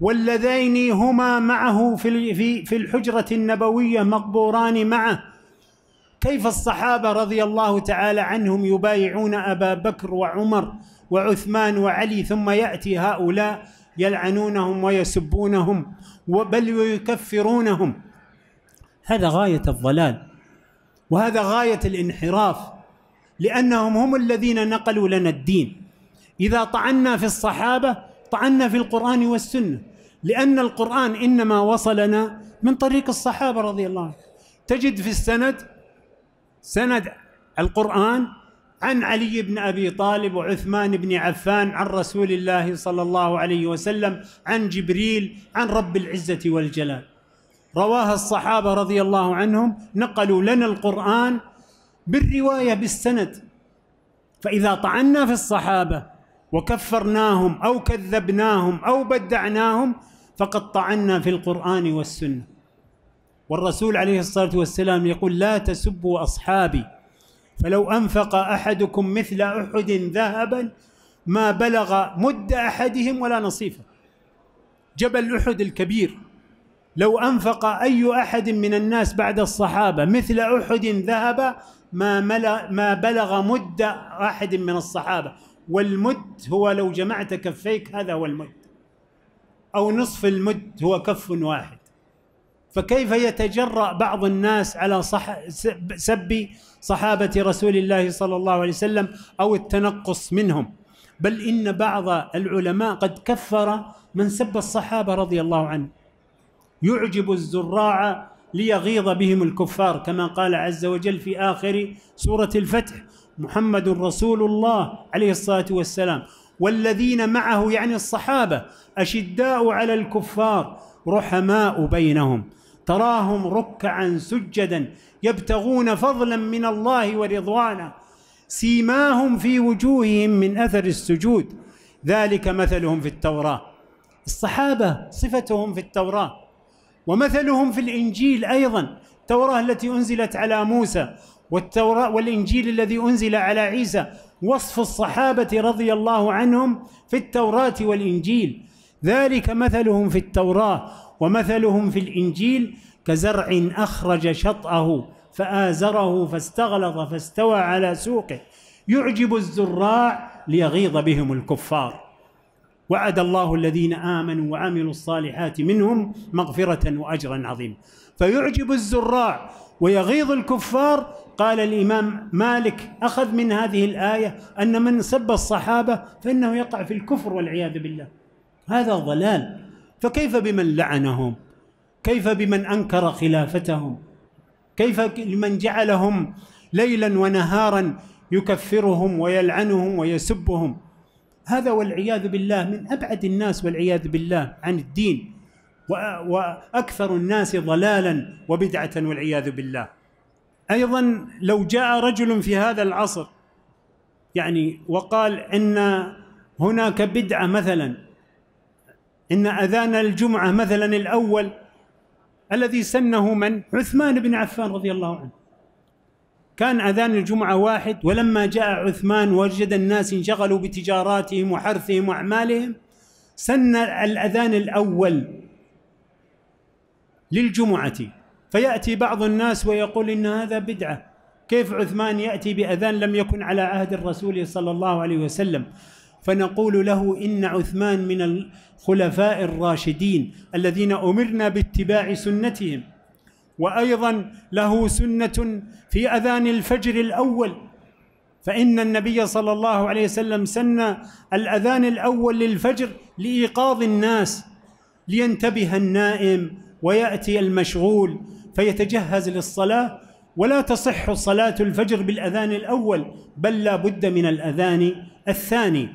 واللذين هما معه في في في الحجره النبويه مقبوران معه كيف الصحابه رضي الله تعالى عنهم يبايعون ابا بكر وعمر وعثمان وعلي ثم ياتي هؤلاء يلعنونهم ويسبونهم بل ويكفرونهم هذا غايه الضلال وهذا غايه الانحراف لانهم هم الذين نقلوا لنا الدين اذا طعنا في الصحابه طعنا في القران والسنه لان القران انما وصلنا من طريق الصحابه رضي الله عنهم تجد في السند سند القران عن علي بن ابي طالب وعثمان بن عفان عن رسول الله صلى الله عليه وسلم عن جبريل عن رب العزه والجلال رواها الصحابه رضي الله عنهم نقلوا لنا القران بالروايه بالسند فاذا طعنا في الصحابه وكفرناهم او كذبناهم او بدعناهم فقد طعنا في القران والسنه والرسول عليه الصلاه والسلام يقول لا تسبوا اصحابي فلو انفق احدكم مثل احد ذهبا ما بلغ مد احدهم ولا نصيفه جبل احد الكبير لو انفق اي احد من الناس بعد الصحابه مثل احد ذهب ما ما بلغ مد احد من الصحابه والمد هو لو جمعت كفيك هذا هو المد او نصف المد هو كف واحد فكيف يتجرأ بعض الناس على صح سب صحابة رسول الله صلى الله عليه وسلم أو التنقص منهم بل إن بعض العلماء قد كفر من سب الصحابة رضي الله عنه يعجب الزراع ليغيظ بهم الكفار كما قال عز وجل في آخر سورة الفتح محمد رسول الله عليه الصلاة والسلام والذين معه يعني الصحابة أشداء على الكفار رحماء بينهم تراهم ركعا سجدا يبتغون فضلا من الله ورضوانا سيماهم في وجوههم من اثر السجود ذلك مثلهم في التوراه الصحابه صفتهم في التوراه ومثلهم في الانجيل ايضا التوراه التي انزلت على موسى والتوراه والانجيل الذي انزل على عيسى وصف الصحابه رضي الله عنهم في التوراه والانجيل ذلك مثلهم في التوراه ومثلهم في الإنجيل كزرع أخرج شطأه فآزره فاستغلظ فاستوى على سوقه يعجب الزراع ليغيظ بهم الكفار وعد الله الذين آمنوا وعملوا الصالحات منهم مغفرة وأجرا عظيما فيعجب الزراع ويغيظ الكفار قال الإمام مالك أخذ من هذه الآية أن من سب الصحابة فإنه يقع في الكفر والعياذ بالله هذا ضلال فكيف بمن لعنهم كيف بمن انكر خلافتهم كيف لمن جعلهم ليلا ونهارا يكفرهم ويلعنهم ويسبهم هذا والعياذ بالله من ابعد الناس والعياذ بالله عن الدين واكثر الناس ضلالا وبدعه والعياذ بالله ايضا لو جاء رجل في هذا العصر يعني وقال ان هناك بدعه مثلا إن أذان الجمعة مثلا الأول الذي سنه من؟ عثمان بن عفان رضي الله عنه كان أذان الجمعة واحد ولما جاء عثمان وجد الناس انشغلوا بتجاراتهم وحرثهم وأعمالهم سن الأذان الأول للجمعة فيأتي بعض الناس ويقول إن هذا بدعة كيف عثمان يأتي بأذان لم يكن على عهد الرسول صلى الله عليه وسلم فنقول له إن عثمان من الخلفاء الراشدين الذين أمرنا باتباع سنتهم وأيضا له سنة في أذان الفجر الأول فإن النبي صلى الله عليه وسلم سن الأذان الأول للفجر لإيقاظ الناس لينتبه النائم ويأتي المشغول فيتجهز للصلاة ولا تصح صلاة الفجر بالأذان الأول بل لا بد من الأذان الثاني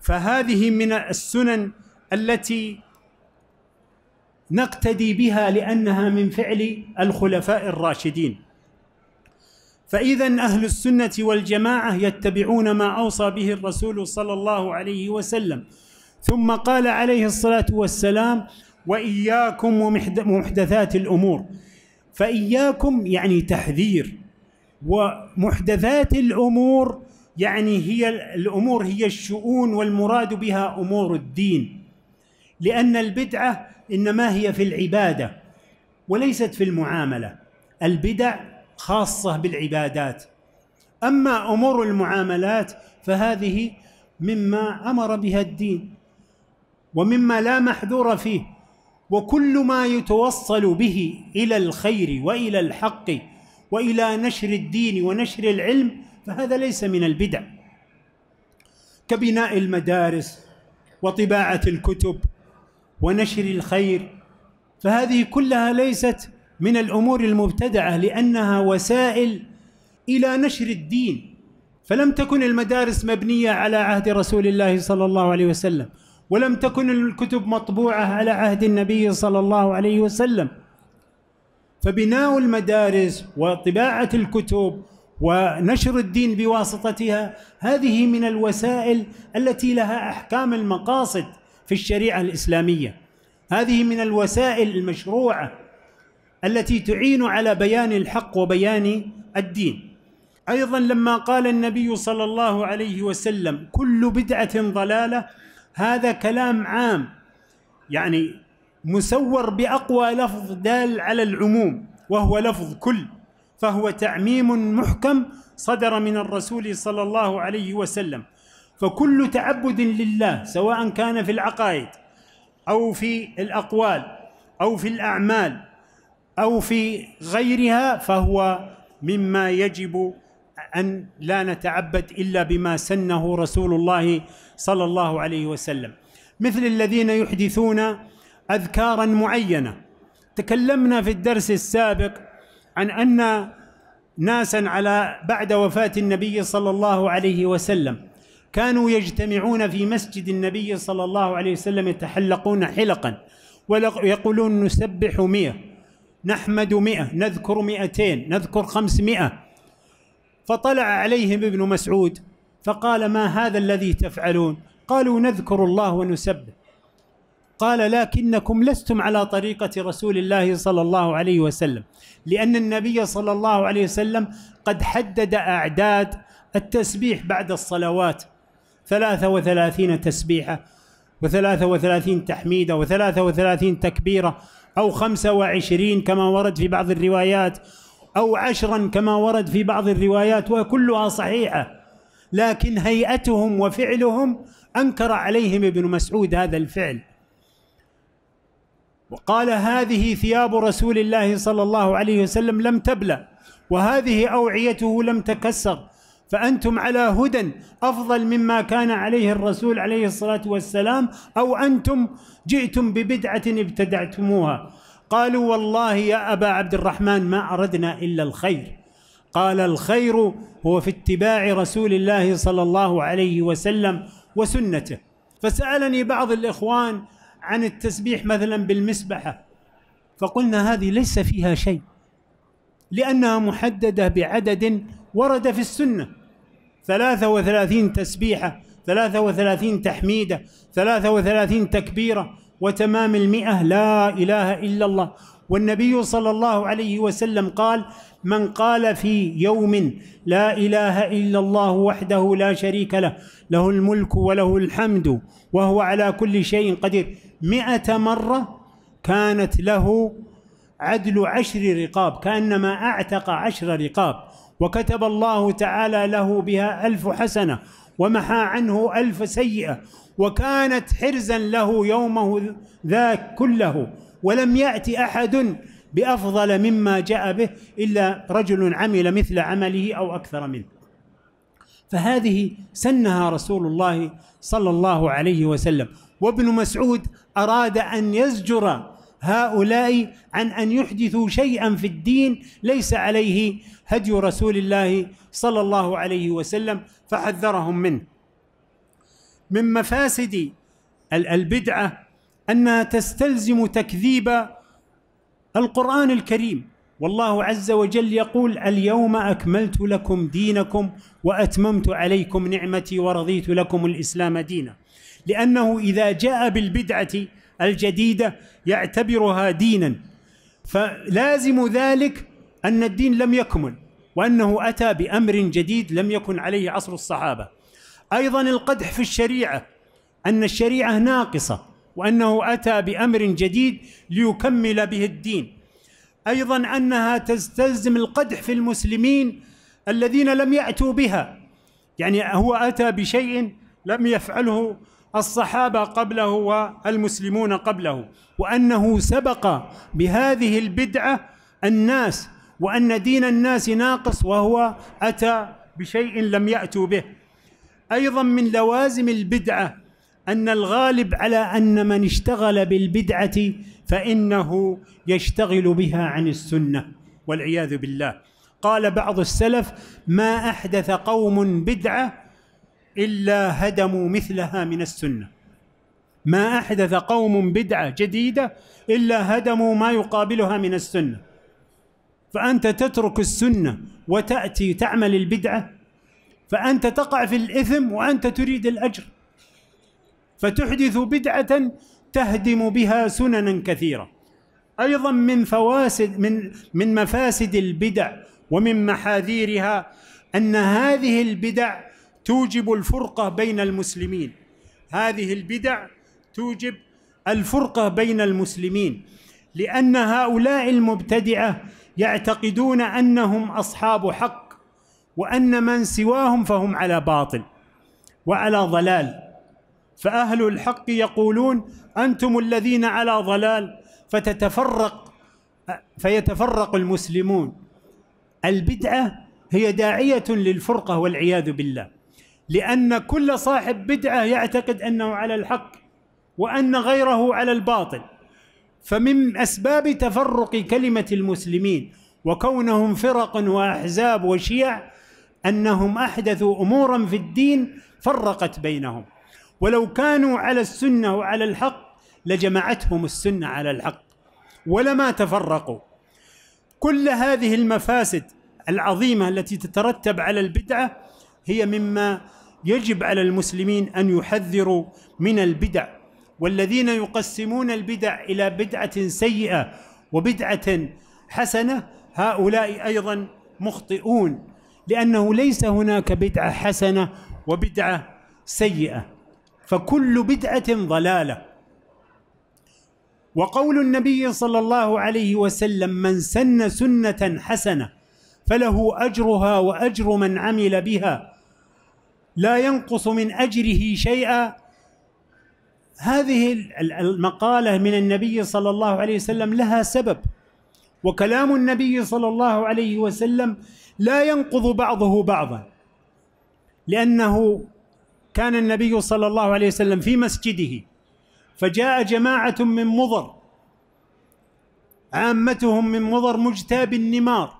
فهذه من السنن التي نقتدي بها لانها من فعل الخلفاء الراشدين فاذا اهل السنه والجماعه يتبعون ما اوصى به الرسول صلى الله عليه وسلم ثم قال عليه الصلاه والسلام واياكم ومحدثات الامور فاياكم يعني تحذير ومحدثات الامور يعني هي الامور هي الشؤون والمراد بها امور الدين لان البدعه انما هي في العباده وليست في المعامله البدع خاصه بالعبادات اما امور المعاملات فهذه مما امر بها الدين ومما لا محذور فيه وكل ما يتوصل به الى الخير والى الحق والى نشر الدين ونشر العلم فهذا ليس من البدع كبناء المدارس وطباعه الكتب ونشر الخير فهذه كلها ليست من الامور المبتدعه لانها وسائل الى نشر الدين فلم تكن المدارس مبنيه على عهد رسول الله صلى الله عليه وسلم ولم تكن الكتب مطبوعه على عهد النبي صلى الله عليه وسلم فبناء المدارس وطباعه الكتب ونشر الدين بواسطتها هذه من الوسائل التي لها احكام المقاصد في الشريعه الاسلاميه هذه من الوسائل المشروعه التي تعين على بيان الحق وبيان الدين ايضا لما قال النبي صلى الله عليه وسلم كل بدعه ضلاله هذا كلام عام يعني مسور باقوى لفظ دال على العموم وهو لفظ كل فهو تعميم محكم صدر من الرسول صلى الله عليه وسلم فكل تعبد لله سواء كان في العقائد او في الاقوال او في الاعمال او في غيرها فهو مما يجب ان لا نتعبد الا بما سنه رسول الله صلى الله عليه وسلم مثل الذين يحدثون اذكارا معينه تكلمنا في الدرس السابق عن ان ناسا على بعد وفاه النبي صلى الله عليه وسلم كانوا يجتمعون في مسجد النبي صلى الله عليه وسلم يتحلقون حلقا ويقولون نسبح مئة نحمد مئة نذكر مئتين نذكر خمسمائة فطلع عليهم ابن مسعود فقال ما هذا الذي تفعلون قالوا نذكر الله ونسبح قال لكنكم لستم على طريقة رسول الله صلى الله عليه وسلم لأن النبي صلى الله عليه وسلم قد حدد أعداد التسبيح بعد الصلوات ثلاثة وثلاثين تسبيحة وثلاثة وثلاثين تحميدة وثلاثة وثلاثين تكبيرة أو خمسة وعشرين كما ورد في بعض الروايات أو عشرا كما ورد في بعض الروايات وكلها صحيحة لكن هيئتهم وفعلهم أنكر عليهم ابن مسعود هذا الفعل وقال هذه ثياب رسول الله صلى الله عليه وسلم لم تبلى وهذه أوعيته لم تكسر فأنتم على هدى أفضل مما كان عليه الرسول عليه الصلاة والسلام أو أنتم جئتم ببدعة ابتدعتموها قالوا والله يا أبا عبد الرحمن ما أردنا إلا الخير قال الخير هو في اتباع رسول الله صلى الله عليه وسلم وسنته فسألني بعض الإخوان عن التسبيح مثلا بالمسبحه فقلنا هذه ليس فيها شيء لانها محدده بعدد ورد في السنه 33 تسبيحه 33 تحميده 33 تكبيره وتمام المئه لا اله الا الله والنبي صلى الله عليه وسلم قال من قال في يوم لا اله الا الله وحده لا شريك له له الملك وله الحمد وهو على كل شيء قدير مئة مرة كانت له عدل عشر رقاب كأنما أعتق عشر رقاب وكتب الله تعالى له بها ألف حسنة ومحى عنه ألف سيئة وكانت حرزا له يومه ذاك كله ولم يأت أحد بأفضل مما جاء به إلا رجل عمل مثل عمله أو أكثر منه فهذه سنها رسول الله صلى الله عليه وسلم وابن مسعود اراد ان يزجر هؤلاء عن ان يحدثوا شيئا في الدين ليس عليه هدي رسول الله صلى الله عليه وسلم فحذرهم منه من مفاسد البدعه انها تستلزم تكذيب القران الكريم والله عز وجل يقول اليوم اكملت لكم دينكم واتممت عليكم نعمتي ورضيت لكم الاسلام دينا لأنه إذا جاء بالبدعة الجديدة يعتبرها دينا فلازم ذلك أن الدين لم يكمل وأنه أتى بأمر جديد لم يكن عليه عصر الصحابة أيضا القدح في الشريعة أن الشريعة ناقصة وأنه أتى بأمر جديد ليكمل به الدين أيضا أنها تستلزم القدح في المسلمين الذين لم يأتوا بها يعني هو أتى بشيء لم يفعله الصحابه قبله والمسلمون قبله وانه سبق بهذه البدعه الناس وان دين الناس ناقص وهو اتى بشيء لم ياتوا به ايضا من لوازم البدعه ان الغالب على ان من اشتغل بالبدعه فانه يشتغل بها عن السنه والعياذ بالله قال بعض السلف ما احدث قوم بدعه إلا هدموا مثلها من السنة ما أحدث قوم بدعة جديدة إلا هدموا ما يقابلها من السنة فأنت تترك السنة وتأتي تعمل البدعة فأنت تقع في الإثم وأنت تريد الأجر فتحدث بدعة تهدم بها سننا كثيرة أيضا من فواسد من من مفاسد البدع ومن محاذيرها أن هذه البدع توجب الفرقه بين المسلمين هذه البدع توجب الفرقه بين المسلمين لان هؤلاء المبتدعه يعتقدون انهم اصحاب حق وان من سواهم فهم على باطل وعلى ضلال فاهل الحق يقولون انتم الذين على ضلال فتتفرق فيتفرق المسلمون البدعه هي داعيه للفرقه والعياذ بالله لأن كل صاحب بدعة يعتقد أنه على الحق وأن غيره على الباطل فمن أسباب تفرق كلمة المسلمين وكونهم فرق وأحزاب وشيع أنهم أحدثوا أمورا في الدين فرقت بينهم ولو كانوا على السنة وعلى الحق لجمعتهم السنة على الحق ولما تفرقوا كل هذه المفاسد العظيمة التي تترتب على البدعة هي مما يجب على المسلمين أن يحذروا من البدع والذين يقسمون البدع إلى بدعة سيئة وبدعة حسنة هؤلاء أيضا مخطئون لأنه ليس هناك بدعة حسنة وبدعة سيئة فكل بدعة ضلالة وقول النبي صلى الله عليه وسلم من سن سنة حسنة فله أجرها وأجر من عمل بها لا ينقص من اجره شيئا هذه المقاله من النبي صلى الله عليه وسلم لها سبب وكلام النبي صلى الله عليه وسلم لا ينقض بعضه بعضا لانه كان النبي صلى الله عليه وسلم في مسجده فجاء جماعه من مضر عامتهم من مضر مجتاب النمار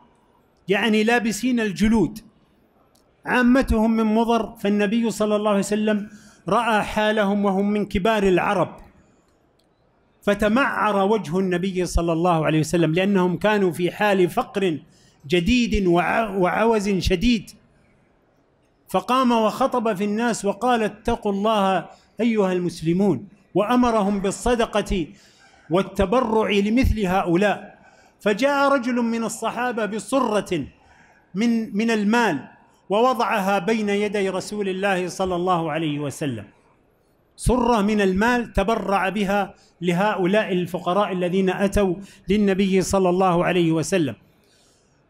يعني لابسين الجلود عامتهم من مضر فالنبي صلى الله عليه وسلم راى حالهم وهم من كبار العرب فتمعر وجه النبي صلى الله عليه وسلم لانهم كانوا في حال فقر جديد وعوز شديد فقام وخطب في الناس وقال اتقوا الله ايها المسلمون وامرهم بالصدقه والتبرع لمثل هؤلاء فجاء رجل من الصحابه بصره من من المال ووضعها بين يدي رسول الله صلى الله عليه وسلم سره من المال تبرع بها لهؤلاء الفقراء الذين اتوا للنبي صلى الله عليه وسلم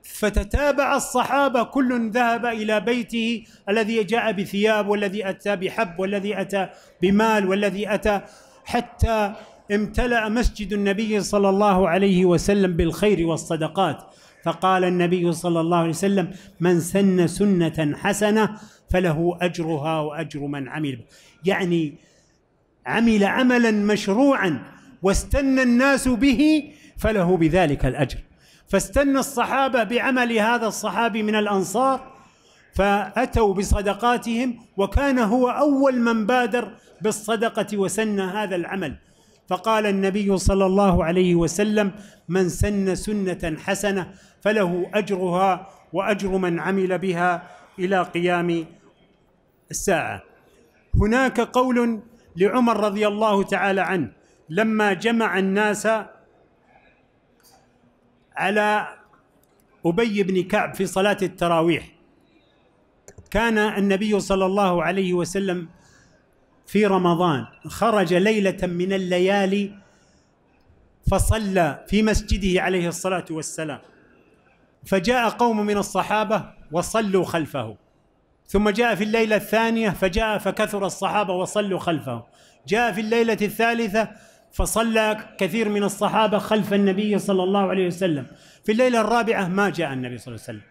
فتتابع الصحابه كل ذهب الى بيته الذي جاء بثياب والذي اتى بحب والذي اتى بمال والذي اتى حتى امتلا مسجد النبي صلى الله عليه وسلم بالخير والصدقات فقال النبي صلى الله عليه وسلم من سن سنة حسنة فله أجرها وأجر من عمل يعني عمل عملا مشروعا واستنى الناس به فله بذلك الأجر فاستنى الصحابة بعمل هذا الصحابي من الأنصار فأتوا بصدقاتهم وكان هو أول من بادر بالصدقة وسن هذا العمل فقال النبي صلى الله عليه وسلم من سن سنة حسنة فله اجرها واجر من عمل بها الى قيام الساعه هناك قول لعمر رضي الله تعالى عنه لما جمع الناس على ابي بن كعب في صلاه التراويح كان النبي صلى الله عليه وسلم في رمضان خرج ليله من الليالي فصلى في مسجده عليه الصلاه والسلام فجاء قوم من الصحابه وصلوا خلفه ثم جاء في الليله الثانيه فجاء فكثر الصحابه وصلوا خلفه جاء في الليله الثالثه فصلى كثير من الصحابه خلف النبي صلى الله عليه وسلم في الليله الرابعه ما جاء النبي صلى الله عليه وسلم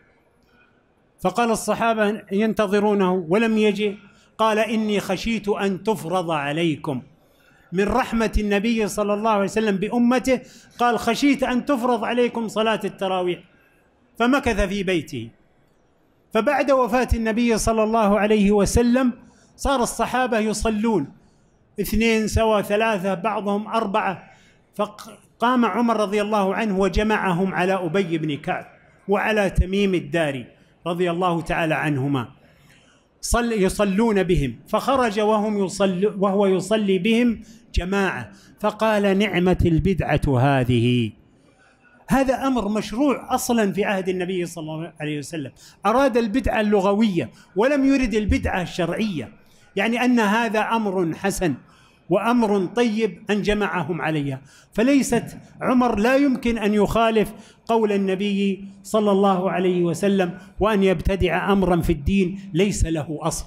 فقال الصحابه ينتظرونه ولم يجئ قال اني خشيت ان تفرض عليكم من رحمه النبي صلى الله عليه وسلم بامته قال خشيت ان تفرض عليكم صلاه التراويح فمكث في بيته فبعد وفاة النبي صلى الله عليه وسلم صار الصحابة يصلون اثنين سوا ثلاثة بعضهم أربعة فقام عمر رضي الله عنه وجمعهم على أبي بن كعب وعلى تميم الداري رضي الله تعالى عنهما صل يصلون بهم فخرج وهم يصل وهو يصلي بهم جماعة فقال نعمة البدعة هذه هذا امر مشروع اصلا في عهد النبي صلى الله عليه وسلم اراد البدعه اللغويه ولم يرد البدعه الشرعيه يعني ان هذا امر حسن وامر طيب ان جمعهم عليها فليست عمر لا يمكن ان يخالف قول النبي صلى الله عليه وسلم وان يبتدع امرا في الدين ليس له اصل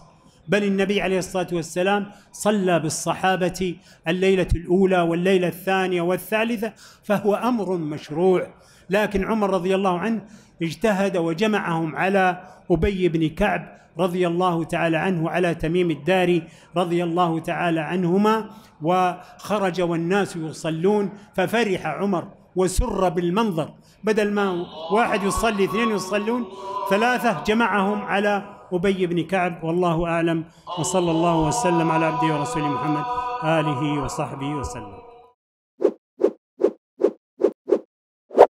بل النبي عليه الصلاه والسلام صلى بالصحابه الليله الاولى والليله الثانيه والثالثه فهو امر مشروع لكن عمر رضي الله عنه اجتهد وجمعهم على ابي بن كعب رضي الله تعالى عنه على تميم الداري رضي الله تعالى عنهما وخرج والناس يصلون ففرح عمر وسر بالمنظر بدل ما واحد يصلي اثنين يصلون ثلاثة جمعهم على أبي بن كعب والله أعلم وصلى الله وسلم على عبده ورسوله محمد آله وصحبه وسلم